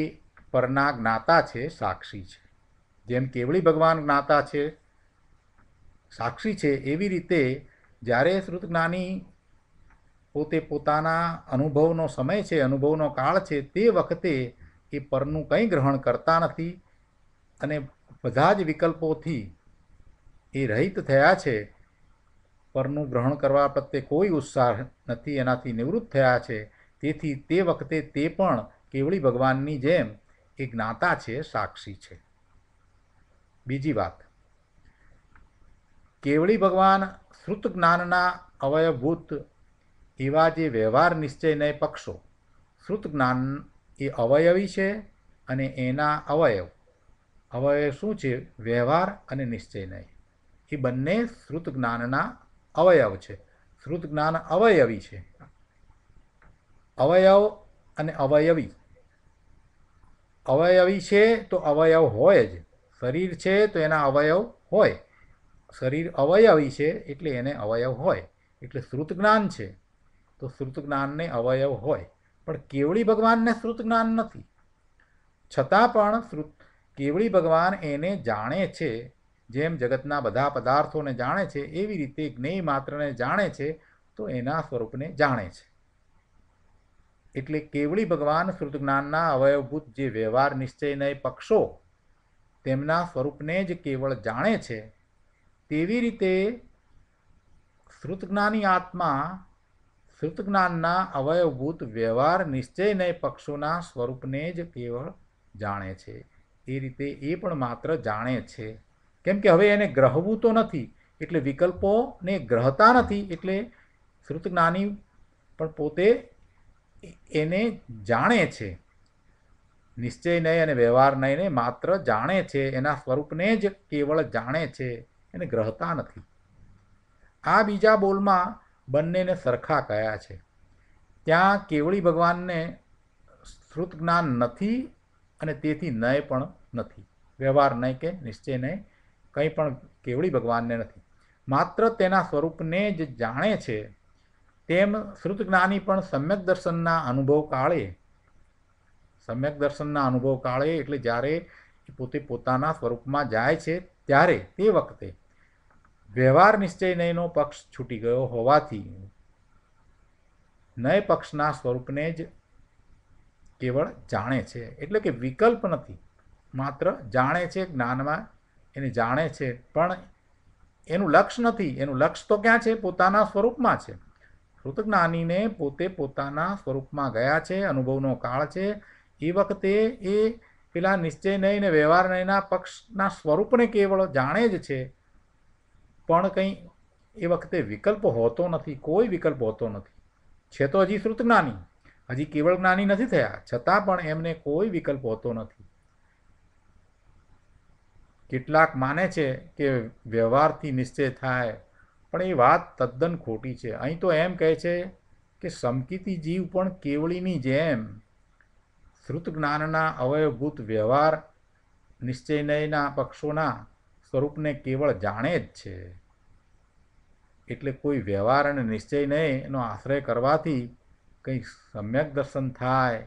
પરના જ્ઞાતા છે સાક્ષી છે જેમ કેવળી ભગવાન જ્ઞાતા છે સાક્ષી છે એવી રીતે જ્યારે શ્રુતજ્ઞાની પોતે પોતાના અનુભવનો સમય છે અનુભવનો કાળ છે તે વખતે એ પરનું કંઈ ગ્રહણ કરતા નથી અને બધા જ વિકલ્પોથી એ રહિત થયા છે પરનું ગ્રહણ કરવા પ્રત્યે કોઈ ઉત્સાહ નથી એનાથી નિવૃત્ત થયા છે તેથી તે વખતે તે પણ કેવળી ભગવાનની જેમ એ જ્ઞાતા છે સાક્ષી છે બીજી વાત કેવળી ભગવાન શ્રુત જ્ઞાનના અવયભૂત એવા જે વ્યવહાર નિશ્ચયને પક્ષો શ્રુત જ્ઞાન એ અવયવી છે અને એના અવયવ અવયવ શું છે વ્યવહાર અને નિશ્ચય નહીં એ બંને શ્રુત જ્ઞાનના અવયવ છે શ્રુત જ્ઞાન અવયવી છે અવયવ અને અવયવી અવયવી છે તો અવયવ હોય જ શરીર છે તો એના અવયવ હોય શરીર અવયવી છે એટલે એને અવયવ હોય એટલે શ્રુત જ્ઞાન છે તો શ્રુત જ્ઞાનને અવયવ હોય પણ કેવળી ભગવાનને શ્રુત જ્ઞાન નથી છતાં પણ શ્રુત કેવળી ભગવાન એને જાણે છે જેમ જગતના બધા પદાર્થોને જાણે છે એવી રીતે જ્ઞેય માત્રને જાણે છે તો એના સ્વરૂપને જાણે છે એટલે કેવળી ભગવાન શ્રુતજ્ઞાનના અવયવભૂત જે વ્યવહાર નિશ્ચયના પક્ષો તેમના સ્વરૂપને જ કેવળ જાણે છે તેવી રીતે શ્રુતજ્ઞાની આત્મા શ્રુતજ્ઞાનના અવયવભૂત વ્યવહાર નિશ્ચયને પક્ષોના સ્વરૂપને જ કેવળ જાણે છે એ રીતે એ પણ માત્ર જાણે છે કેમ કે હવે એને ગ્રહવું તો નથી એટલે વિકલ્પોને ગ્રહતા નથી એટલે શ્રુત જ્ઞાની પણ પોતે એને જાણે છે નિશ્ચય નહીં અને વ્યવહાર નહીં ને માત્ર જાણે છે એના સ્વરૂપને જ કેવળ જાણે છે એને ગ્રહતા નથી આ બીજા બોલમાં બંનેને સરખા કયા છે ત્યાં કેવળી ભગવાનને શ્રુત જ્ઞાન નથી અને તેથી નય પણ નથી વ્યવહાર નહીં કે નિશ્ચય નહીં કંઈ પણ કેવડી ભગવાનને નથી માત્ર તેના સ્વરૂપને જ જાણે છે તેમ શ્રુતજ્ઞાની પણ સમ્યક દર્શનના અનુભવ કાળે સમ્યક દર્શનના અનુભવ કાળે એટલે જ્યારે પોતે પોતાના સ્વરૂપમાં જાય છે ત્યારે તે વખતે વ્યવહાર નિશ્ચય નયનો પક્ષ છૂટી ગયો હોવાથી નય પક્ષના સ્વરૂપને જ કેવળ જાણે છે એટલે કે વિકલ્પ નથી માત્ર જાણે છે જ્ઞાનમાં એને જાણે છે પણ એનું લક્ષ્ય નથી એનું લક્ષ્ય તો ક્યાં છે પોતાના સ્વરૂપમાં છે કૃતજ્ઞાનીને પોતે પોતાના સ્વરૂપમાં ગયા છે અનુભવનો કાળ છે એ વખતે એ પેલા નિશ્ચય નહીંને વ્યવહાર નહીંના પક્ષના સ્વરૂપને કેવળ જાણે જ છે પણ કંઈ એ વખતે વિકલ્પ હોતો નથી કોઈ વિકલ્પ હોતો નથી છે તો હજી શ્રુત જ્ઞાની હજી કેવળ જ્ઞાની નથી થયા છતાં પણ એમને કોઈ વિકલ્પ હોતો નથી કેટલાક માને છે કે વ્યવહારથી નિશ્ચય થાય પણ એ વાત તદ્દન ખોટી છે અહીં તો એમ કહે છે કે સમકીતી જીવ પણ કેવળીની જેમ શ્રુત જ્ઞાનના અવયભૂત વ્યવહાર નિશ્ચયનયના પક્ષોના સ્વરૂપને કેવળ જાણે જ છે એટલે કોઈ વ્યવહાર અને નિશ્ચયનય એનો આશ્રય કરવાથી કંઈ સમ્યક દર્શન થાય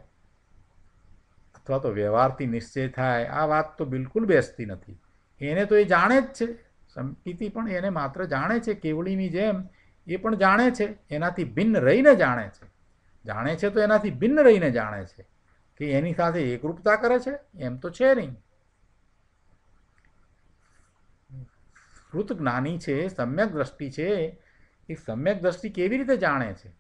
અથવા તો વ્યવહારથી નિશ્ચય થાય આ વાત તો બિલકુલ બેસતી નથી એને તો એ જાણે જ છે સંપીતિ પણ એને માત્ર જાણે છે કેવડીની જેમ એ પણ જાણે છે એનાથી ભિન્ન રહીને જાણે છે જાણે છે તો એનાથી ભિન્ન રહીને જાણે છે કે એની સાથે એકરૂપતા કરે છે એમ તો છે નહીં કૃત જ્ઞાની છે સમ્યક દ્રષ્ટિ છે એ સમ્યક દ્રષ્ટિ કેવી રીતે જાણે છે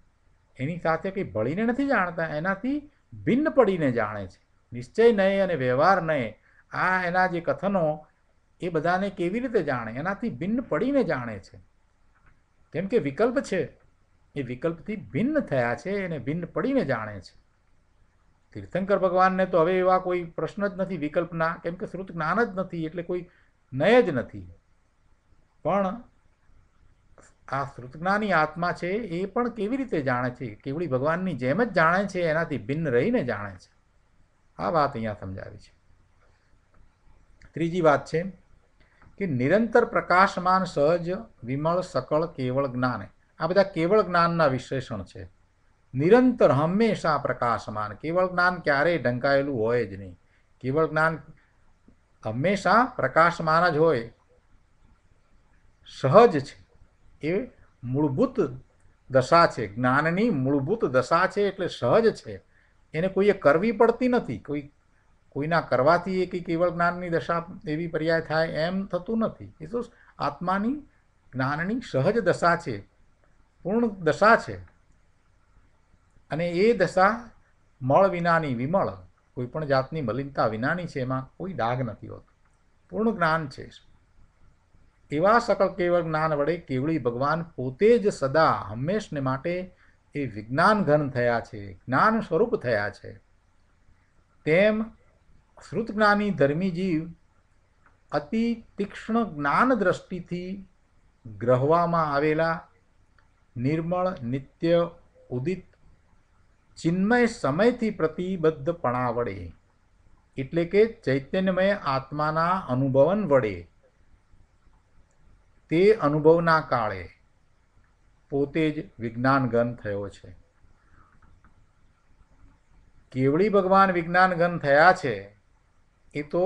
એની સાથે કંઈ ભળીને નથી જાણતા એનાથી ભિન્ન પડીને જાણે છે નિશ્ચય નહીં અને વ્યવહાર નહીં આ એના જે કથનો એ બધાને કેવી રીતે જાણે એનાથી ભિન્ન પડીને જાણે છે કેમ કે વિકલ્પ છે એ વિકલ્પથી ભિન્ન થયા છે એને ભિન્ન પડીને જાણે છે તીર્થંકર ભગવાનને તો હવે એવા કોઈ પ્રશ્ન જ નથી વિકલ્પના કેમ કે શ્રુત જ્ઞાન જ નથી એટલે કોઈ નય જ નથી પણ આ શ્રુતજ્ઞાની આત્મા છે એ પણ કેવી રીતે જાણે છે કેવડી ભગવાનની જેમ જ જાણે છે એનાથી ભિન્ન રહીને જાણે છે આ વાત અહીંયા સમજાવી છે ત્રીજી વાત છે કે નિરંતર પ્રકાશમાન સહજ વિમળ સકળ કેવળ જ્ઞાન આ બધા કેવળ જ્ઞાનના વિશેષણ છે નિરંતર હંમેશા પ્રકાશમાન કેવળ જ્ઞાન ક્યારેય ઢંકાયેલું હોય જ નહીં કેવળ જ્ઞાન હંમેશા પ્રકાશમાન જ હોય સહજ છે એ મૂળભૂત દશા છે જ્ઞાનની મૂળભૂત દશા છે એટલે સહજ છે એને કોઈએ કરવી પડતી નથી કોઈ કોઈના કરવાથી એ કંઈ કેવળ જ્ઞાનની દશા એવી પર્યાય થાય એમ થતું નથી એ તો આત્માની જ્ઞાનની સહજ દશા છે પૂર્ણ દશા છે અને એ દશા મળ વિનાની વિમળ કોઈ પણ જાતની મલિનતા વિનાની છે એમાં કોઈ ડાઘ નથી હોતો પૂર્ણ જ્ઞાન છે એવા સકળ કેવળ જ્ઞાન વડે કેવળી ભગવાન પોતે જ સદા હંમેશને માટે એ વિજ્ઞાન ઘન થયા છે જ્ઞાન સ્વરૂપ થયા છે તેમ શ્રુતજ્ઞાની ધર્મી જીવ અતિ તીક્ષ્ણ જ્ઞાન દ્રષ્ટિથી ગ્રહવામાં આવેલા નિર્મળ નિત્ય ઉદિત ચિન્મય સમયથી પ્રતિબદ્ધપણા વડે એટલે કે ચૈતન્યમય આત્માના અનુભવન વડે તે અનુભવના કાળે પોતે જ વિજ્ઞાનગન થયો છે કેવડી ભગવાન વિજ્ઞાનગન થયા છે એ તો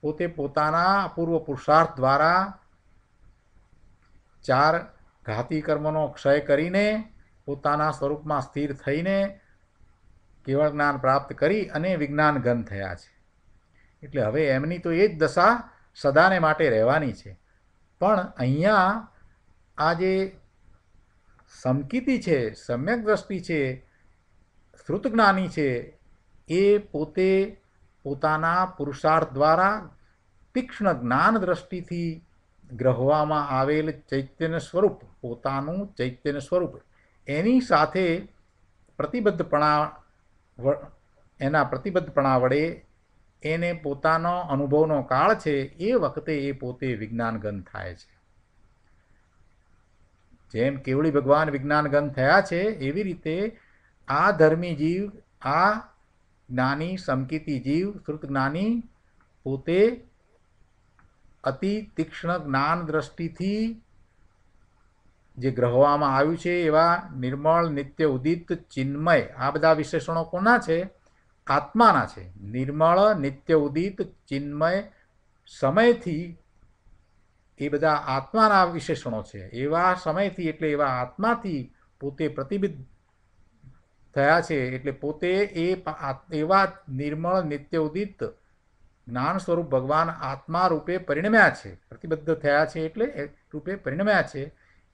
પોતે પોતાના પૂર્વ પુરુષાર્થ દ્વારા ચાર ઘાતી કર્મનો ક્ષય કરીને પોતાના સ્વરૂપમાં સ્થિર થઈને કેવળ જ્ઞાન પ્રાપ્ત કરી અને વિજ્ઞાન ગન થયા છે એટલે હવે એમની તો એ જ દશા સદાને માટે રહેવાની છે પણ અહીંયા આ જે સમકીતી છે સમ્યક દ્રષ્ટિ છે શ્રુતજ્ઞાની છે એ પોતે પોતાના પુરુષાર્થ દ્વારા તીક્ષ્ણ જ્ઞાન દ્રષ્ટિથી ગ્રહવામાં આવેલ ચૈત્યનું સ્વરૂપ પોતાનું ચૈત્યનું સ્વરૂપ એની સાથે પ્રતિબદ્ધપણા એના પ્રતિબદ્ધપણા વડે એને પોતાનો અનુભવનો કાળ છે એ વખતે એ પોતે વિજ્ઞાનગન થાય છે જેમ કેવળી ભગવાન વિજ્ઞાનગન થયા છે એવી રીતે આ ધર્મી જીવ આ જ્ઞાની સમકીતી જીવ શ્રુત જ્ઞાની પોતે અતિ તીક્ષ્ણ જ્ઞાન દ્રષ્ટિથી જે ગ્રહવામાં આવ્યું છે એવા નિર્મળ નિત્ય ઉદિત ચિન્મય આ બધા વિશેષણો કોના છે આત્માના છે નિર્મળ નિત્ય ઉદિત ચિન્મય સમયથી એ બધા આત્માના વિશેષણો છે એવા સમયથી એટલે એવા આત્માથી પોતે પ્રતિબિંબ થયા છે એટલે પોતે એ એવા નિર્મળ નિત્ય ઉદિત જ્ઞાન સ્વરૂપ ભગવાન આત્મા રૂપે પરિણમ્યા છે પ્રતિબદ્ધ થયા છે એટલે રૂપે પરિણમ્યા છે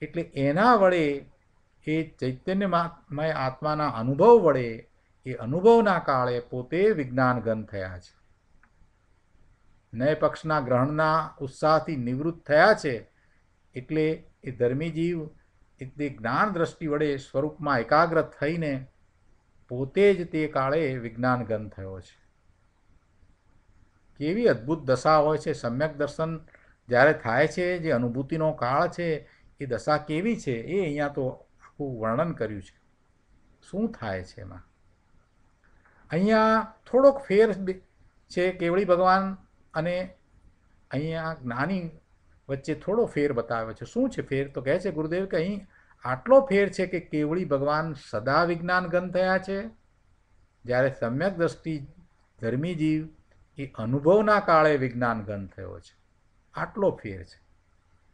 એટલે એના વડે એ ચૈતન્યમય આત્માના અનુભવ વડે એ અનુભવના કાળે પોતે વિજ્ઞાનગન થયા છે નય પક્ષના ગ્રહણના ઉત્સાહથી નિવૃત્ત થયા છે એટલે એ ધર્મી જીવ એટલે જ્ઞાન દ્રષ્ટિ વડે સ્વરૂપમાં એકાગ્ર થઈને પોતે જ તે કાળે વિજ્ઞાનગન થયો છે કેવી અદ્ભુત દશા હોય છે સમ્યક દર્શન જ્યારે થાય છે જે અનુભૂતિનો કાળ છે એ દશા કેવી છે એ અહીંયા તો આખું વર્ણન કર્યું છે શું થાય છે એમાં અહીંયા થોડોક ફેર છે કેવળી ભગવાન અને અહીંયા જ્ઞાની વચ્ચે થોડો ફેર બતાવ્યો છે શું છે ફેર તો કહે છે ગુરુદેવ કે અહીં આટલો ફેર છે કે કેવળી ભગવાન સદા વિજ્ઞાનગન થયા છે જ્યારે સમ્યક દ્રષ્ટિ ધર્મી જીવ એ અનુભવના કાળે વિજ્ઞાનગન થયો છે આટલો ફેર છે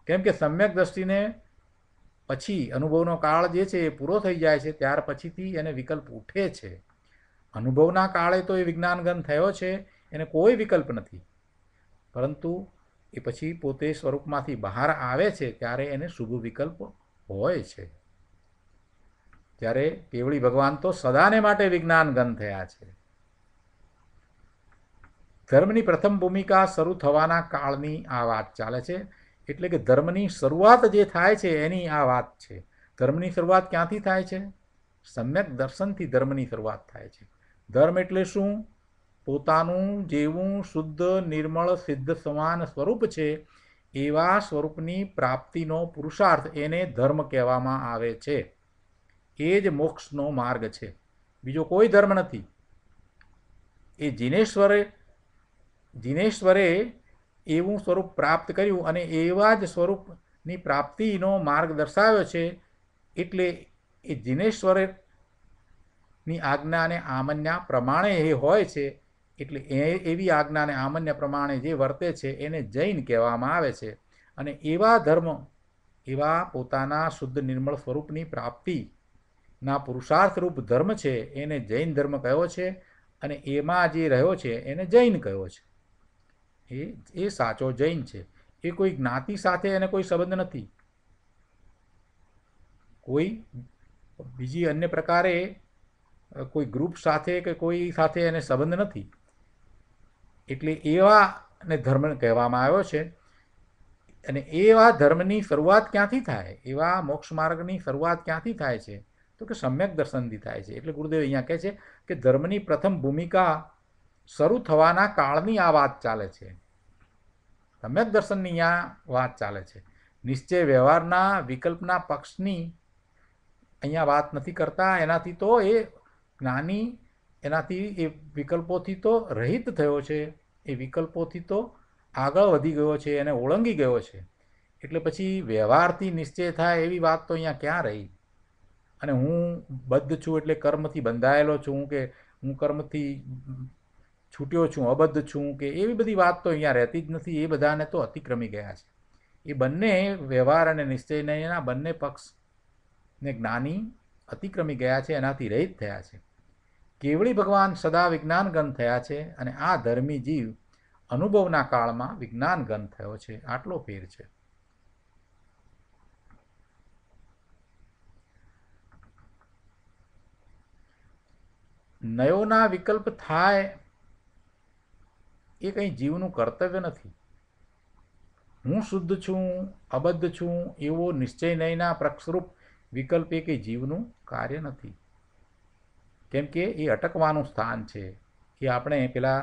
કેમ કે સમ્યક દ્રષ્ટિને પછી અનુભવનો કાળ જે છે એ પૂરો થઈ જાય છે ત્યાર પછીથી એને વિકલ્પ ઉઠે છે અનુભવના કાળે તો એ વિજ્ઞાનગન થયો છે એને કોઈ વિકલ્પ નથી પરંતુ એ પછી પોતે સ્વરૂપમાંથી બહાર આવે છે ત્યારે એને શુભ વિકલ્પ હોય છે ત્યારે કેવળી ભગવાન તો સદાને માટે વિજ્ઞાન વિજ્ઞાનગન થયા છે ધર્મની પ્રથમ ભૂમિકા શરૂ થવાના કાળની આ વાત ચાલે છે એટલે કે ધર્મની શરૂઆત જે થાય છે એની આ વાત છે ધર્મની શરૂઆત ક્યાંથી થાય છે સમ્યક દર્શનથી ધર્મની શરૂઆત થાય છે ધર્મ એટલે શું પોતાનું જેવું શુદ્ધ નિર્મળ સિદ્ધ સમાન સ્વરૂપ છે એવા સ્વરૂપની પ્રાપ્તિનો પુરુષાર્થ એને ધર્મ કહેવામાં આવે છે એ જ મોક્ષનો માર્ગ છે બીજો કોઈ ધર્મ નથી એ જિનેશ્વરે જિનેશ્વરે એવું સ્વરૂપ પ્રાપ્ત કર્યું અને એવા જ સ્વરૂપની પ્રાપ્તિનો માર્ગ દર્શાવ્યો છે એટલે એ આજ્ઞા અને આમન્યા પ્રમાણે એ હોય છે એટલે એ એવી આજ્ઞાને આમન્ય પ્રમાણે જે વર્તે છે એને જૈન કહેવામાં આવે છે અને એવા ધર્મ એવા પોતાના શુદ્ધ નિર્મળ સ્વરૂપની પ્રાપ્તિના પુરુષાર્થરૂપ ધર્મ છે એને જૈન ધર્મ કયો છે અને એમાં જે રહ્યો છે એને જૈન કયો છે એ એ સાચો જૈન છે એ કોઈ જ્ઞાતિ સાથે એને કોઈ સંબંધ નથી કોઈ બીજી અન્ય પ્રકારે કોઈ ગ્રુપ સાથે કે કોઈ સાથે એને સંબંધ નથી એટલે એવાને ધર્મ કહેવામાં આવ્યો છે અને એવા ધર્મની શરૂઆત ક્યાંથી થાય એવા મોક્ષ માર્ગની શરૂઆત ક્યાંથી થાય છે તો કે સમ્યક દર્શનથી થાય છે એટલે ગુરુદેવ અહીંયા કહે છે કે ધર્મની પ્રથમ ભૂમિકા શરૂ થવાના કાળની આ વાત ચાલે છે સમ્યક દર્શનની આ વાત ચાલે છે નિશ્ચય વ્યવહારના વિકલ્પના પક્ષની અહીંયા વાત નથી કરતા એનાથી તો એ જ્ઞાની એનાથી એ વિકલ્પોથી તો રહિત થયો છે એ વિકલ્પોથી તો આગળ વધી ગયો છે એને ઓળંગી ગયો છે એટલે પછી વ્યવહારથી નિશ્ચય થાય એવી વાત તો અહીંયા ક્યાં રહી અને હું બદ્ધ છું એટલે કર્મથી બંધાયેલો છું કે હું કર્મથી છૂટ્યો છું અબદ્ધ છું કે એવી બધી વાત તો અહીંયા રહેતી જ નથી એ બધાને તો અતિક્રમી ગયા છે એ બંને વ્યવહાર અને નિશ્ચયને એના બંને પક્ષને જ્ઞાની અતિક્રમી ગયા છે એનાથી રહિત થયા છે કેવળી ભગવાન સદા વિજ્ઞાનગન થયા છે અને આ ધર્મી જીવ અનુભવના કાળમાં વિજ્ઞાનગન થયો છે આટલો ફેર છે નયોના વિકલ્પ થાય એ કંઈ જીવનું કર્તવ્ય નથી હું શુદ્ધ છું અબદ્ધ છું એવો નિશ્ચય નયના પ્રક્ષરૂપ વિકલ્પ એ કંઈ જીવનું કાર્ય નથી કેમ કે એ અટકવાનું સ્થાન છે એ આપણે પેલા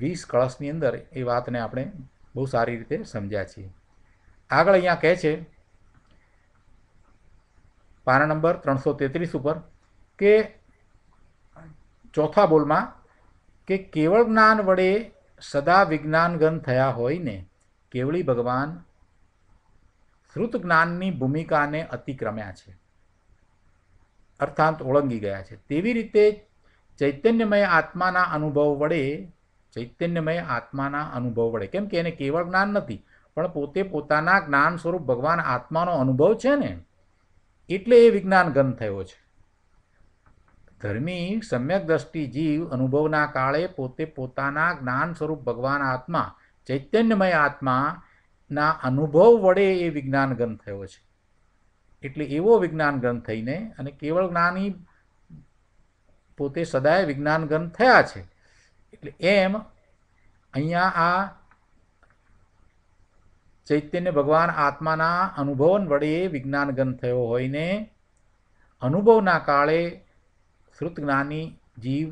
વીસ કળશની અંદર એ વાતને આપણે બહુ સારી રીતે સમજ્યા છીએ આગળ અહીંયા કહે છે પાના નંબર ત્રણસો તેત્રીસ ઉપર કે ચોથા બોલમાં કે કેવળ જ્ઞાન વડે સદા વિજ્ઞાનગન થયા હોઈને કેવળી ભગવાન શ્રુત જ્ઞાનની ભૂમિકાને અતિક્રમ્યા છે અર્થાંત ઓળંગી ગયા છે તેવી રીતે ચૈતન્યમય આત્માના અનુભવ વડે ચૈતન્યમય આત્માના અનુભવ વડે કેમ કે એને કેવળ જ્ઞાન નથી પણ પોતે પોતાના જ્ઞાન સ્વરૂપ ભગવાન આત્માનો અનુભવ છે ને એટલે એ વિજ્ઞાન ગંધ થયો છે ધર્મી સમ્યક દ્રષ્ટિ જીવ અનુભવના કાળે પોતે પોતાના જ્ઞાન સ્વરૂપ ભગવાન આત્મા ચૈતન્યમય આત્માના અનુભવ વડે એ વિજ્ઞાન ગન થયો છે એટલે એવો વિજ્ઞાન ગ્રંથ થઈને અને કેવળ જ્ઞાની પોતે સદાય વિજ્ઞાન ગ્રંથ થયા છે એટલે એમ અહીંયા આ ચૈતન્ય ભગવાન આત્માના અનુભવન વડે વિજ્ઞાન ગ્રંથ થયો હોઈને અનુભવના કાળે શ્રુત જ્ઞાની જીવ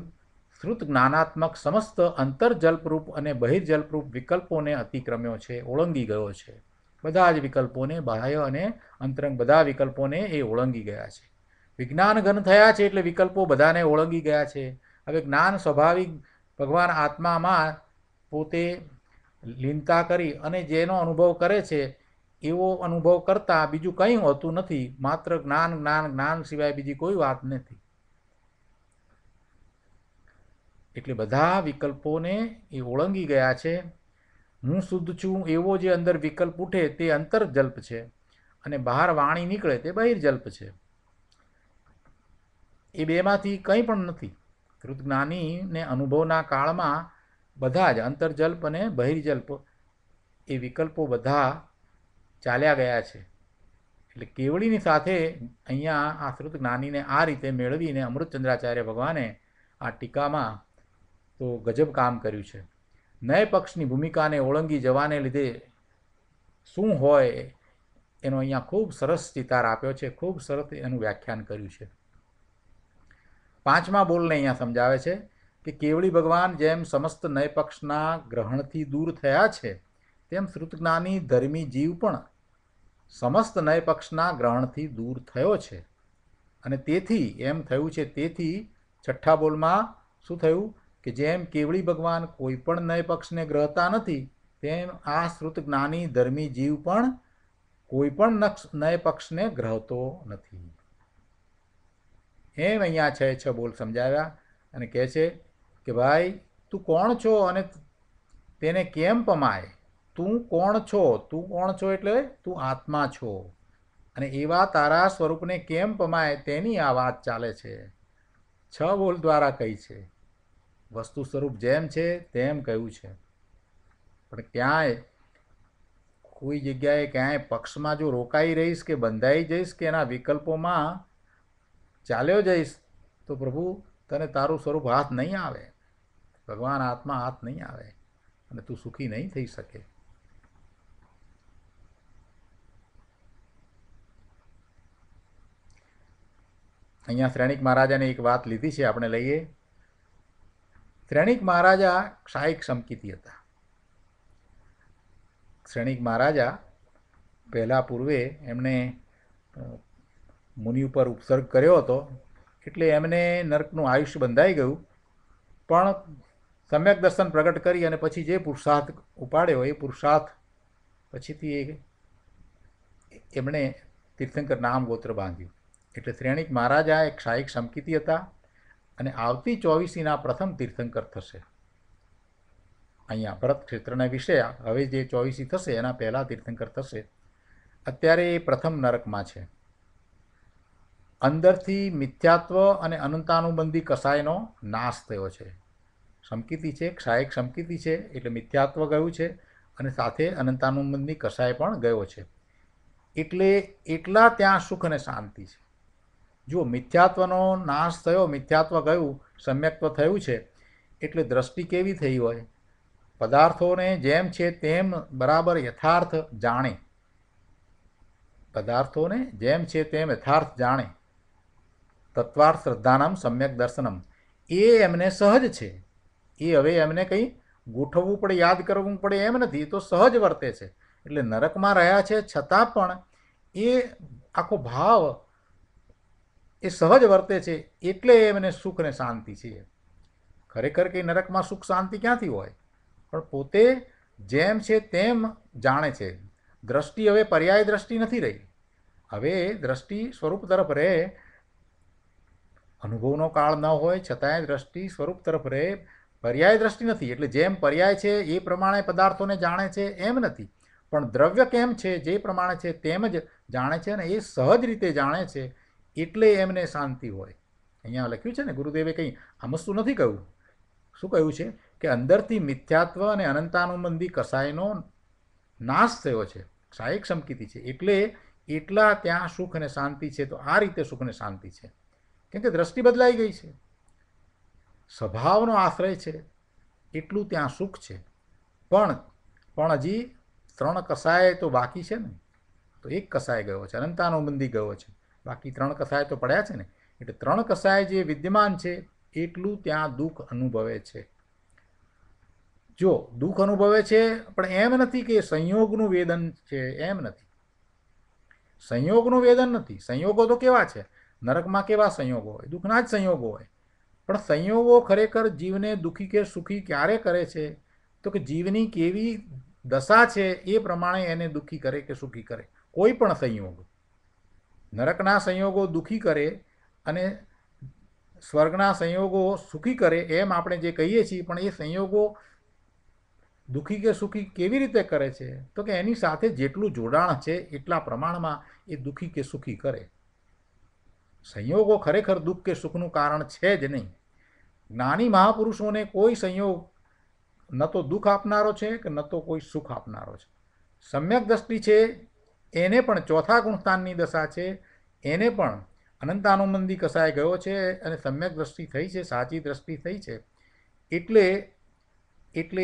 શ્રુત જ્ઞાનાત્મક સમસ્ત અંતરજલ્પરૂપ અને બહિર્જલ્પરૂપ વિકલ્પોને અતિક્રમ્યો છે ઓળંગી ગયો છે બધા જ વિકલ્પોને બાહ્ય અને અંતરંગ બધા વિકલ્પોને એ ઓળંગી ગયા છે વિજ્ઞાન ઘન થયા છે એટલે વિકલ્પો બધાને ઓળંગી ગયા છે હવે જ્ઞાન સ્વાભાવિક ભગવાન આત્મામાં પોતે લીનતા કરી અને જેનો અનુભવ કરે છે એવો અનુભવ કરતાં બીજું કંઈ હોતું નથી માત્ર જ્ઞાન જ્ઞાન જ્ઞાન સિવાય બીજી કોઈ વાત નથી એટલે બધા વિકલ્પોને એ ઓળંગી ગયા છે હું શુદ્ધ છું એવો જે અંદર વિકલ્પ ઉઠે તે અંતરજલ્પ છે અને બહાર વાણી નીકળે તે બહિર્જલ્પ છે એ બેમાંથી કંઈ પણ નથી કૃતજ્ઞાનીને અનુભવના કાળમાં બધા જ અંતરજલ્પ અને બહિર્જલ્પ એ વિકલ્પો બધા ચાલ્યા ગયા છે એટલે કેવળીની સાથે અહીંયા આ શ્રુત જ્ઞાનીને આ રીતે મેળવીને અમૃતચંદ્રાચાર્ય ભગવાને આ ટીકામાં તો ગજબ કામ કર્યું છે ન્યાય પક્ષની ભૂમિકાને ઓળંગી જવાને લીધે શું હોય એનો અહીંયા ખૂબ સરસ ચિતાર આપ્યો છે ખૂબ સરસ એનું વ્યાખ્યાન કર્યું છે પાંચમા બોલને અહીંયા સમજાવે છે કે કેવળી ભગવાન જેમ સમસ્ત નયપક્ષના ગ્રહણથી દૂર થયા છે તેમ શ્રુતજ્ઞાની ધર્મી જીવ પણ સમસ્ત નયપક્ષના ગ્રહણથી દૂર થયો છે અને તેથી એમ થયું છે તેથી છઠ્ઠા બોલમાં શું થયું કે જેમ કેવળી ભગવાન કોઈ પણ નય પક્ષને ગ્રહતા નથી તેમ આ શ્રુત જ્ઞાની ધર્મી જીવ પણ કોઈ પણ નક્ષ નય પક્ષને ગ્રહતો નથી એમ અહીંયા છે છ બોલ સમજાવ્યા અને કહે છે કે ભાઈ તું કોણ છો અને તેને કેમ પમાય તું કોણ છો તું કોણ છો એટલે તું આત્મા છો અને એવા તારા સ્વરૂપને કેમ પમાય તેની આ વાત ચાલે છે છ બોલ દ્વારા કહી છે વસ્તુ સ્વરૂપ જેમ છે તેમ કહ્યું છે પણ ક્યાંય કોઈ જગ્યાએ ક્યાંય પક્ષમાં જો રોકાઈ રહીશ કે બંધાઈ જઈશ કે એના વિકલ્પોમાં ચાલ્યો જઈશ તો પ્રભુ તને તારું સ્વરૂપ હાથ નહીં આવે ભગવાન આત્મા હાથ નહીં આવે અને તું સુખી નહીં થઈ શકે અહીંયા શ્રેણિક મહારાજાને એક વાત લીધી છે આપણે લઈએ શ્રેણિક મહારાજા શાહીક સમકીતી હતા શ્રેણિક મહારાજા પહેલાં પૂર્વે એમણે મુનિ ઉપર ઉપસર્ગ કર્યો હતો એટલે એમને નર્કનું આયુષ્ય બંધાઈ ગયું પણ સમ્યક દર્શન પ્રગટ કરી અને પછી જે પુરુષાર્થ ઉપાડ્યો એ પુરુષાર્થ પછીથી એમણે તીર્થંકર નામ ગોત્ર બાંધ્યું એટલે શ્રેણિક મહારાજા એક શાહીક સમકીતી હતા અને આવતી ચોવીસીના પ્રથમ તીર્થંકર થશે અહીંયા ભરત ક્ષેત્રના વિશે હવે જે ચોવીસી થશે એના પહેલાં તીર્થંકર થશે અત્યારે એ પ્રથમ નરકમાં છે અંદરથી મિથ્યાત્વ અને અનંતાનુબંધી કસાયનો નાશ થયો છે સમકીતિ છે ક્ષાયક સમકીતિ છે એટલે મિથ્યાત્વ ગયું છે અને સાથે અનંતાનુબંધી કસાય પણ ગયો છે એટલે એટલા ત્યાં સુખ અને શાંતિ છે જુઓ મિથ્યાત્વનો નાશ થયો મિથ્યાત્વ ગયું સમ્યક્ત્વ થયું છે એટલે દ્રષ્ટિ કેવી થઈ હોય પદાર્થોને જેમ છે તેમ બરાબર યથાર્થ જાણે પદાર્થોને જેમ છે તેમ યથાર્થ જાણે તત્વાર્થ શ્રદ્ધાનામ સમ્યક દર્શનમ એ એમને સહજ છે એ હવે એમને કંઈ ગોઠવવું પડે યાદ કરવું પડે એમ નથી તો સહજ વર્તે છે એટલે નરકમાં રહ્યા છે છતાં પણ એ આખો ભાવ એ સહજ વર્તે છે એટલે એમને સુખ અને શાંતિ છે ખરેખર કે નરકમાં સુખ શાંતિ ક્યાંથી હોય પણ પોતે જેમ છે તેમ જાણે છે દ્રષ્ટિ હવે પર્યાય દ્રષ્ટિ નથી રહી હવે દ્રષ્ટિ સ્વરૂપ તરફ રહે અનુભવનો કાળ ન હોય છતાંય દ્રષ્ટિ સ્વરૂપ તરફ રહે પર્યાય દ્રષ્ટિ નથી એટલે જેમ પર્યાય છે એ પ્રમાણે પદાર્થોને જાણે છે એમ નથી પણ દ્રવ્ય કેમ છે જે પ્રમાણે છે તેમ જ જાણે છે અને એ સહજ રીતે જાણે છે એટલે એમને શાંતિ હોય અહીંયા લખ્યું છે ને ગુરુદેવે કંઈ આમસ્તું નથી કહ્યું શું કહ્યું છે કે અંદરથી મિથ્યાત્વ અને અનંતાનુમંદી કસાયનો નાશ થયો છે સહાયક સમકીતી છે એટલે એટલા ત્યાં સુખ અને શાંતિ છે તો આ રીતે સુખ અને શાંતિ છે કેમ કે દ્રષ્ટિ બદલાઈ ગઈ છે સ્વભાવનો આશ્રય છે એટલું ત્યાં સુખ છે પણ પણ હજી ત્રણ કસાય તો બાકી છે ને તો એક કસાય ગયો છે અનંતાનુબંધી ગયો છે બાકી ત્રણ કસાય તો પડ્યા છે ને એટલે ત્રણ કસાય જે વિદ્યમાન છે એટલું ત્યાં દુઃખ અનુભવે છે જો દુઃખ અનુભવે છે પણ એમ નથી કે સંયોગનું વેદન છે એમ નથી સંયોગનું વેદન નથી સંયોગો તો કેવા છે નરકમાં કેવા સંયોગો હોય દુઃખના જ સંયોગો હોય પણ સંયોગો ખરેખર જીવને દુઃખી કે સુખી ક્યારે કરે છે તો કે જીવની કેવી દશા છે એ પ્રમાણે એને દુઃખી કરે કે સુખી કરે કોઈ પણ સંયોગ નરકના સંયોગો દુઃખી કરે અને સ્વર્ગના સંયોગો સુખી કરે એમ આપણે જે કહીએ છીએ પણ એ સંયોગો દુઃખી કે સુખી કેવી રીતે કરે છે તો કે એની સાથે જેટલું જોડાણ છે એટલા પ્રમાણમાં એ દુઃખી કે સુખી કરે સંયોગો ખરેખર દુઃખ કે સુખનું કારણ છે જ નહીં જ્ઞાની મહાપુરુષોને કોઈ સંયોગ ન તો દુઃખ આપનારો છે કે ન તો કોઈ સુખ આપનારો છે સમ્યક દ્રષ્ટિ છે એને પણ ચોથા ગુણસ્થાનની દશા છે એને પણ અનંતાનુમંદી કસાય ગયો છે અને સમ્યક દ્રષ્ટિ થઈ છે સાચી દ્રષ્ટિ થઈ છે એટલે એટલે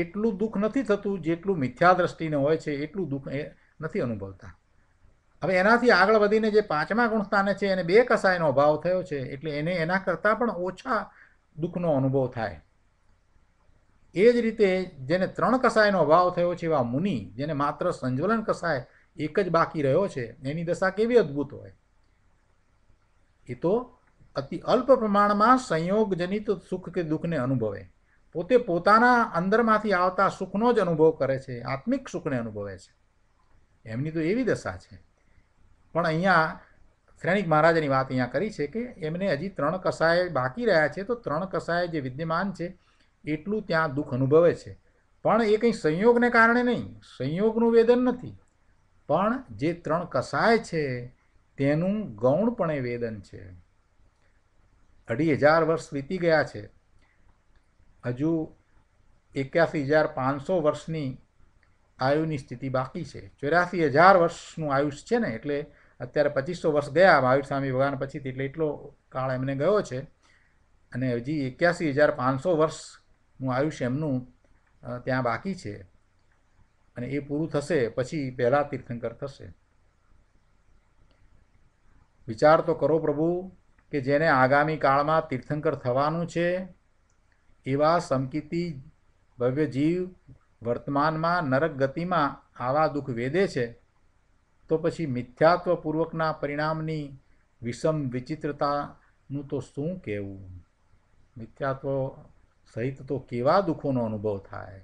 એટલું દુઃખ નથી થતું જેટલું મિથ્યા દ્રષ્ટિને હોય છે એટલું દુઃખ એ નથી અનુભવતા હવે એનાથી આગળ વધીને જે પાંચમા ગુણસ્થાને છે એને બે કસાયનો અભાવ થયો છે એટલે એને એના કરતાં પણ ઓછા દુઃખનો અનુભવ થાય એ જ રીતે જેને ત્રણ કસાયનો અભાવ થયો છે એવા મુનિ જેને માત્ર સંજ્વલન કસાય એક જ બાકી રહ્યો છે એની દશા કેવી અદ્ભુત હોય એ તો અતિ અલ્પ પ્રમાણમાં સંયોગજનિત સુખ કે દુઃખને અનુભવે પોતે પોતાના અંદરમાંથી આવતા સુખનો જ અનુભવ કરે છે આત્મિક સુખને અનુભવે છે એમની તો એવી દશા છે પણ અહીંયા શ્રેણિક મહારાજની વાત અહીંયા કરી છે કે એમને હજી ત્રણ કસાય બાકી રહ્યા છે તો ત્રણ કસાય જે વિદ્યમાન છે એટલું ત્યાં દુઃખ અનુભવે છે પણ એ કંઈ સંયોગને કારણે નહીં સંયોગનું વેદન નથી પણ જે ત્રણ કસાય છે તેનું ગૌણપણે વેદન છે અઢી હજાર વર્ષ વીતી ગયા છે હજુ એક્યાસી હજાર પાંચસો વર્ષની આયુની સ્થિતિ બાકી છે ચોર્યાસી હજાર વર્ષનું આયુષ છે ને એટલે અત્યારે પચીસો વર્ષ ગયા મહાવીર સ્વામી ભગવાન પછીથી એટલે એટલો કાળ એમને ગયો છે અને હજી એક્યાસી હજાર પાંચસો વર્ષ હું આયુષ્ય એમનું ત્યાં બાકી છે અને એ પૂરું થશે પછી પહેલાં તીર્થંકર થશે વિચાર તો કરો પ્રભુ કે જેને આગામી કાળમાં તીર્થંકર થવાનું છે એવા સમકીતિ ભવ્ય જીવ વર્તમાનમાં નરક ગતિમાં આવા દુઃખ વેદે છે તો પછી મિથ્યાત્વપૂર્વકના પરિણામની વિષમ વિચિત્રતાનું તો શું કહેવું મિથ્યાત્વ સહિત તો કેવા દુઃખોનો અનુભવ થાય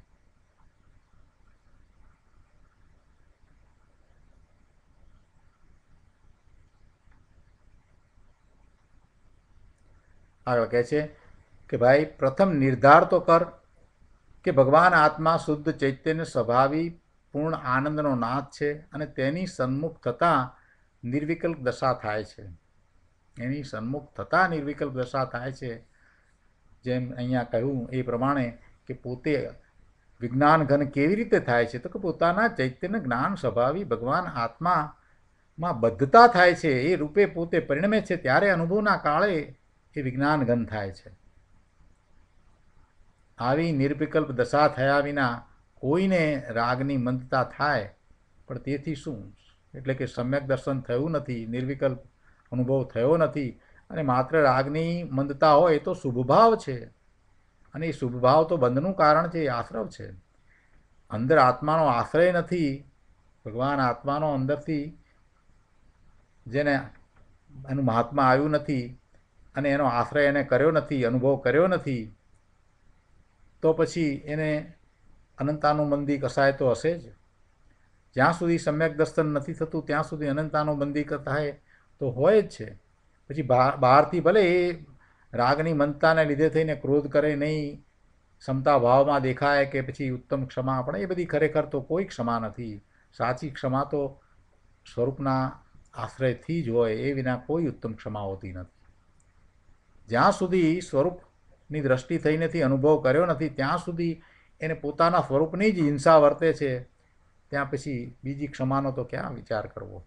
આગળ કહે છે કે ભાઈ પ્રથમ નિર્ધાર તો કર કે ભગવાન આત્મા શુદ્ધ ચૈતન્ય સ્વભાવી પૂર્ણ આનંદનો નાથ છે અને તેની સન્મુખ થતાં નિર્વિકલ્પ દશા થાય છે એની સન્મુખ થતાં નિર્વિકલ્પ દશા થાય છે જેમ અહીંયા કહ્યું એ પ્રમાણે કે પોતે વિજ્ઞાન ઘન કેવી રીતે થાય છે તો કે પોતાના ચૈત્યને જ્ઞાન સ્વભાવી ભગવાન આત્મામાં બદ્ધતા થાય છે એ રૂપે પોતે પરિણમે છે ત્યારે અનુભવના કાળે એ વિજ્ઞાન ઘન થાય છે આવી નિર્વિકલ્પ દશા થયા વિના કોઈને રાગની મંદતા થાય પણ તેથી શું એટલે કે સમ્યક દર્શન થયું નથી નિર્વિકલ્પ અનુભવ થયો નથી અને માત્ર રાગની મંદતા હોય તો શુભભાવ છે અને એ શુભભાવ તો બંધનું કારણ છે એ આશ્રવ છે અંદર આત્માનો આશ્રય નથી ભગવાન આત્માનો અંદરથી જેને એનું મહાત્મા આવ્યું નથી અને એનો આશ્રય એને કર્યો નથી અનુભવ કર્યો નથી તો પછી એને અનંતાનુબંધી કસાય તો હશે જ જ્યાં સુધી સમ્યક દર્શન નથી થતું ત્યાં સુધી અનંતાનુબંધી કથાએ તો હોય જ છે પછી બહારથી ભલે એ રાગની મંતાને લીધે થઈને ક્રોધ કરે નહીં ક્ષમતા ભાવમાં દેખાય કે પછી ઉત્તમ ક્ષમા પણ એ બધી ખરેખર તો કોઈ ક્ષમા નથી સાચી ક્ષમા તો સ્વરૂપના આશ્રયથી જ હોય એ વિના કોઈ ઉત્તમ ક્ષમા હોતી નથી જ્યાં સુધી સ્વરૂપની દ્રષ્ટિ થઈ નથી અનુભવ કર્યો નથી ત્યાં સુધી એને પોતાના સ્વરૂપની જ હિંસા વર્તે છે ત્યાં પછી બીજી ક્ષમાનો તો ક્યાં વિચાર કરવો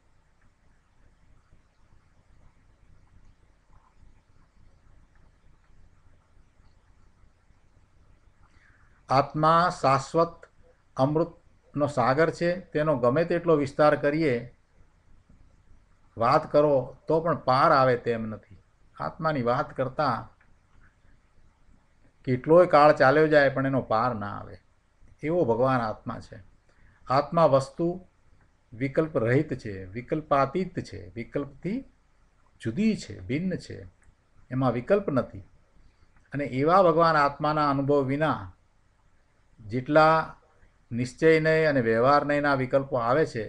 આત્મા શાશ્વત અમૃતનો સાગર છે તેનો ગમે તેટલો વિસ્તાર કરીએ વાત કરો તો પણ પાર આવે તેમ નથી આત્માની વાત કરતાં કેટલોય કાળ ચાલ્યો જાય પણ એનો પાર ના આવે એવો ભગવાન આત્મા છે આત્મા વસ્તુ વિકલ્પ રહિત છે વિકલ્પાતીત છે વિકલ્પથી જુદી છે ભિન્ન છે એમાં વિકલ્પ નથી અને એવા ભગવાન આત્માના અનુભવ વિના જેટલા નિશ્ચય નિશ્ચયનય અને વ્યવહાર વ્યવહારનયના વિકલ્પો આવે છે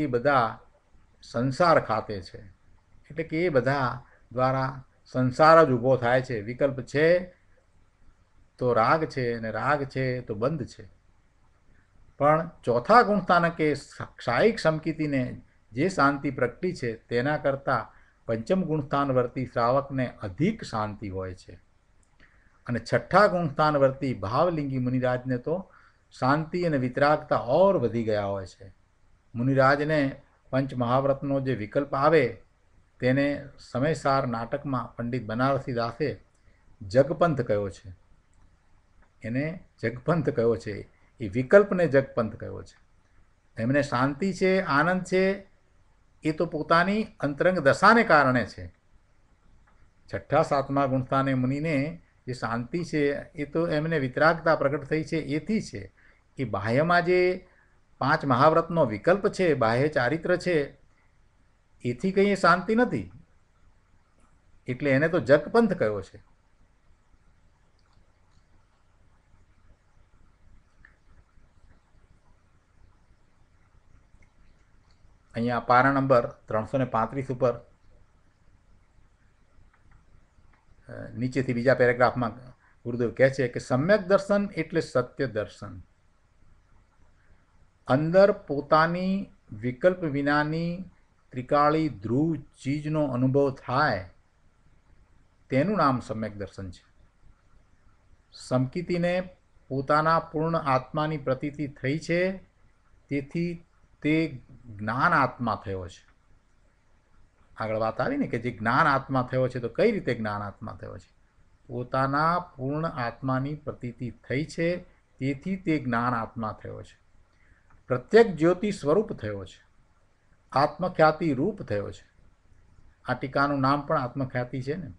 એ બધા સંસાર ખાતે છે એટલે કે એ બધા દ્વારા સંસાર જ ઊભો થાય છે વિકલ્પ છે તો રાગ છે અને રાગ છે તો બંધ છે પણ ચોથા ગુણસ્થાનકે ક્ષાયિક સમકિતિને જે શાંતિ પ્રગટી છે તેના કરતાં પંચમ ગુણસ્થાન વર્તી શ્રાવકને અધિક શાંતિ હોય છે અને છઠ્ઠા ગુણસ્થાન વર્તી ભાવલિંગી મુનિરાજને તો શાંતિ અને વિતરાગતા ઓર વધી ગયા હોય છે મુનિરાજને પંચ મહાવ્રતનો જે વિકલ્પ આવે તેને સમયસાર નાટકમાં પંડિત બનારસી દાસે જગપંથ કહ્યો છે એને જગપંથ કહ્યો છે એ વિકલ્પને જગપંથ કહ્યો છે એમને શાંતિ છે આનંદ છે એ તો પોતાની અંતરંગ દશાને કારણે છે છઠ્ઠા સાતમા ગુણસ્થાને મુનિને જે શાંતિ છે એ તો એમને વિતરાગતા પ્રગટ થઈ છે એથી છે એ બાહ્યમાં જે પાંચ મહાવ્રતનો વિકલ્પ છે બાહ્ય ચારિત્ર છે એથી કંઈ શાંતિ નથી એટલે એને તો જગપંથ કયો છે અહીંયા પારા નંબર ત્રણસો ને પાંત્રીસ ઉપર નીચેથી બીજા પેરેગ્રાફમાં ગુરુદેવ કહે છે કે સમ્યક દર્શન એટલે સત્ય દર્શન અંદર પોતાની વિકલ્પ વિનાની ત્રિકાળી ધ્રુવ ચીજનો અનુભવ થાય તેનું નામ સમ્યક દર્શન છે સમકીતીને પોતાના પૂર્ણ આત્માની પ્રતીતિ થઈ છે તેથી તે જ્ઞાન આત્મા થયો છે આગળ વાત આવી ને કે જે જ્ઞાન આત્મા થયો છે તો કઈ રીતે જ્ઞાન આત્મા થયો છે પોતાના પૂર્ણ આત્માની પ્રતીતિ થઈ છે તેથી તે જ્ઞાન આત્મા થયો છે પ્રત્યેક જ્યોતિ સ્વરૂપ થયો છે આત્મખ્યાતિ રૂપ થયો છે આ ટીકાનું નામ પણ આત્મખ્યાતિ છે ને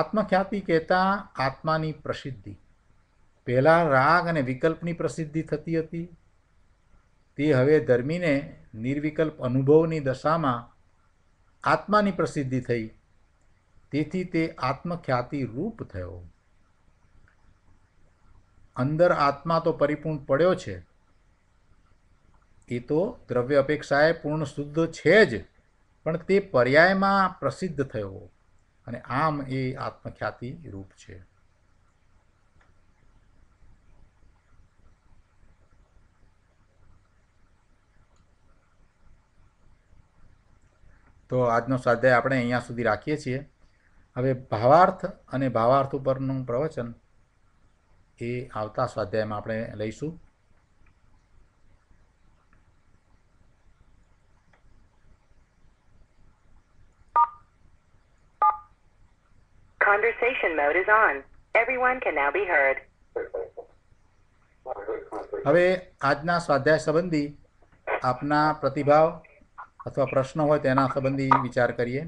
આત્મખ્યાતિ કહેતા આત્માની પ્રસિદ્ધિ પહેલાં રાગ અને વિકલ્પની પ્રસિદ્ધિ થતી હતી તે હવે ધર્મીને નિર્વિકલ્પ અનુભવની દશામાં આત્માની પ્રસિદ્ધિ થઈ તેથી તે આત્મખ્યાતિ રૂપ થયો અંદર આત્મા તો પરિપૂર્ણ પડ્યો છે એ તો દ્રવ્ય અપેક્ષાએ પૂર્ણ શુદ્ધ છે જ પણ તે પર્યાયમાં પ્રસિદ્ધ થયો અને આમ એ આત્મખ્યાતિ રૂપ છે તો આજનો સ્વાધ્યાય આપણે અહીંયા સુધી રાખીએ છીએ હવે ભાવાર્થ અને ભાવાર્થ ઉપરનું પ્રવચન એ આવતા સ્વાધ્યાયમાં આપણે લઈશું હવે આજના સ્વાધ્યાય સંબંધી આપના પ્રતિભાવ અથવા પ્રશ્ન હોય તેના સંબંધી વિચાર કરીએ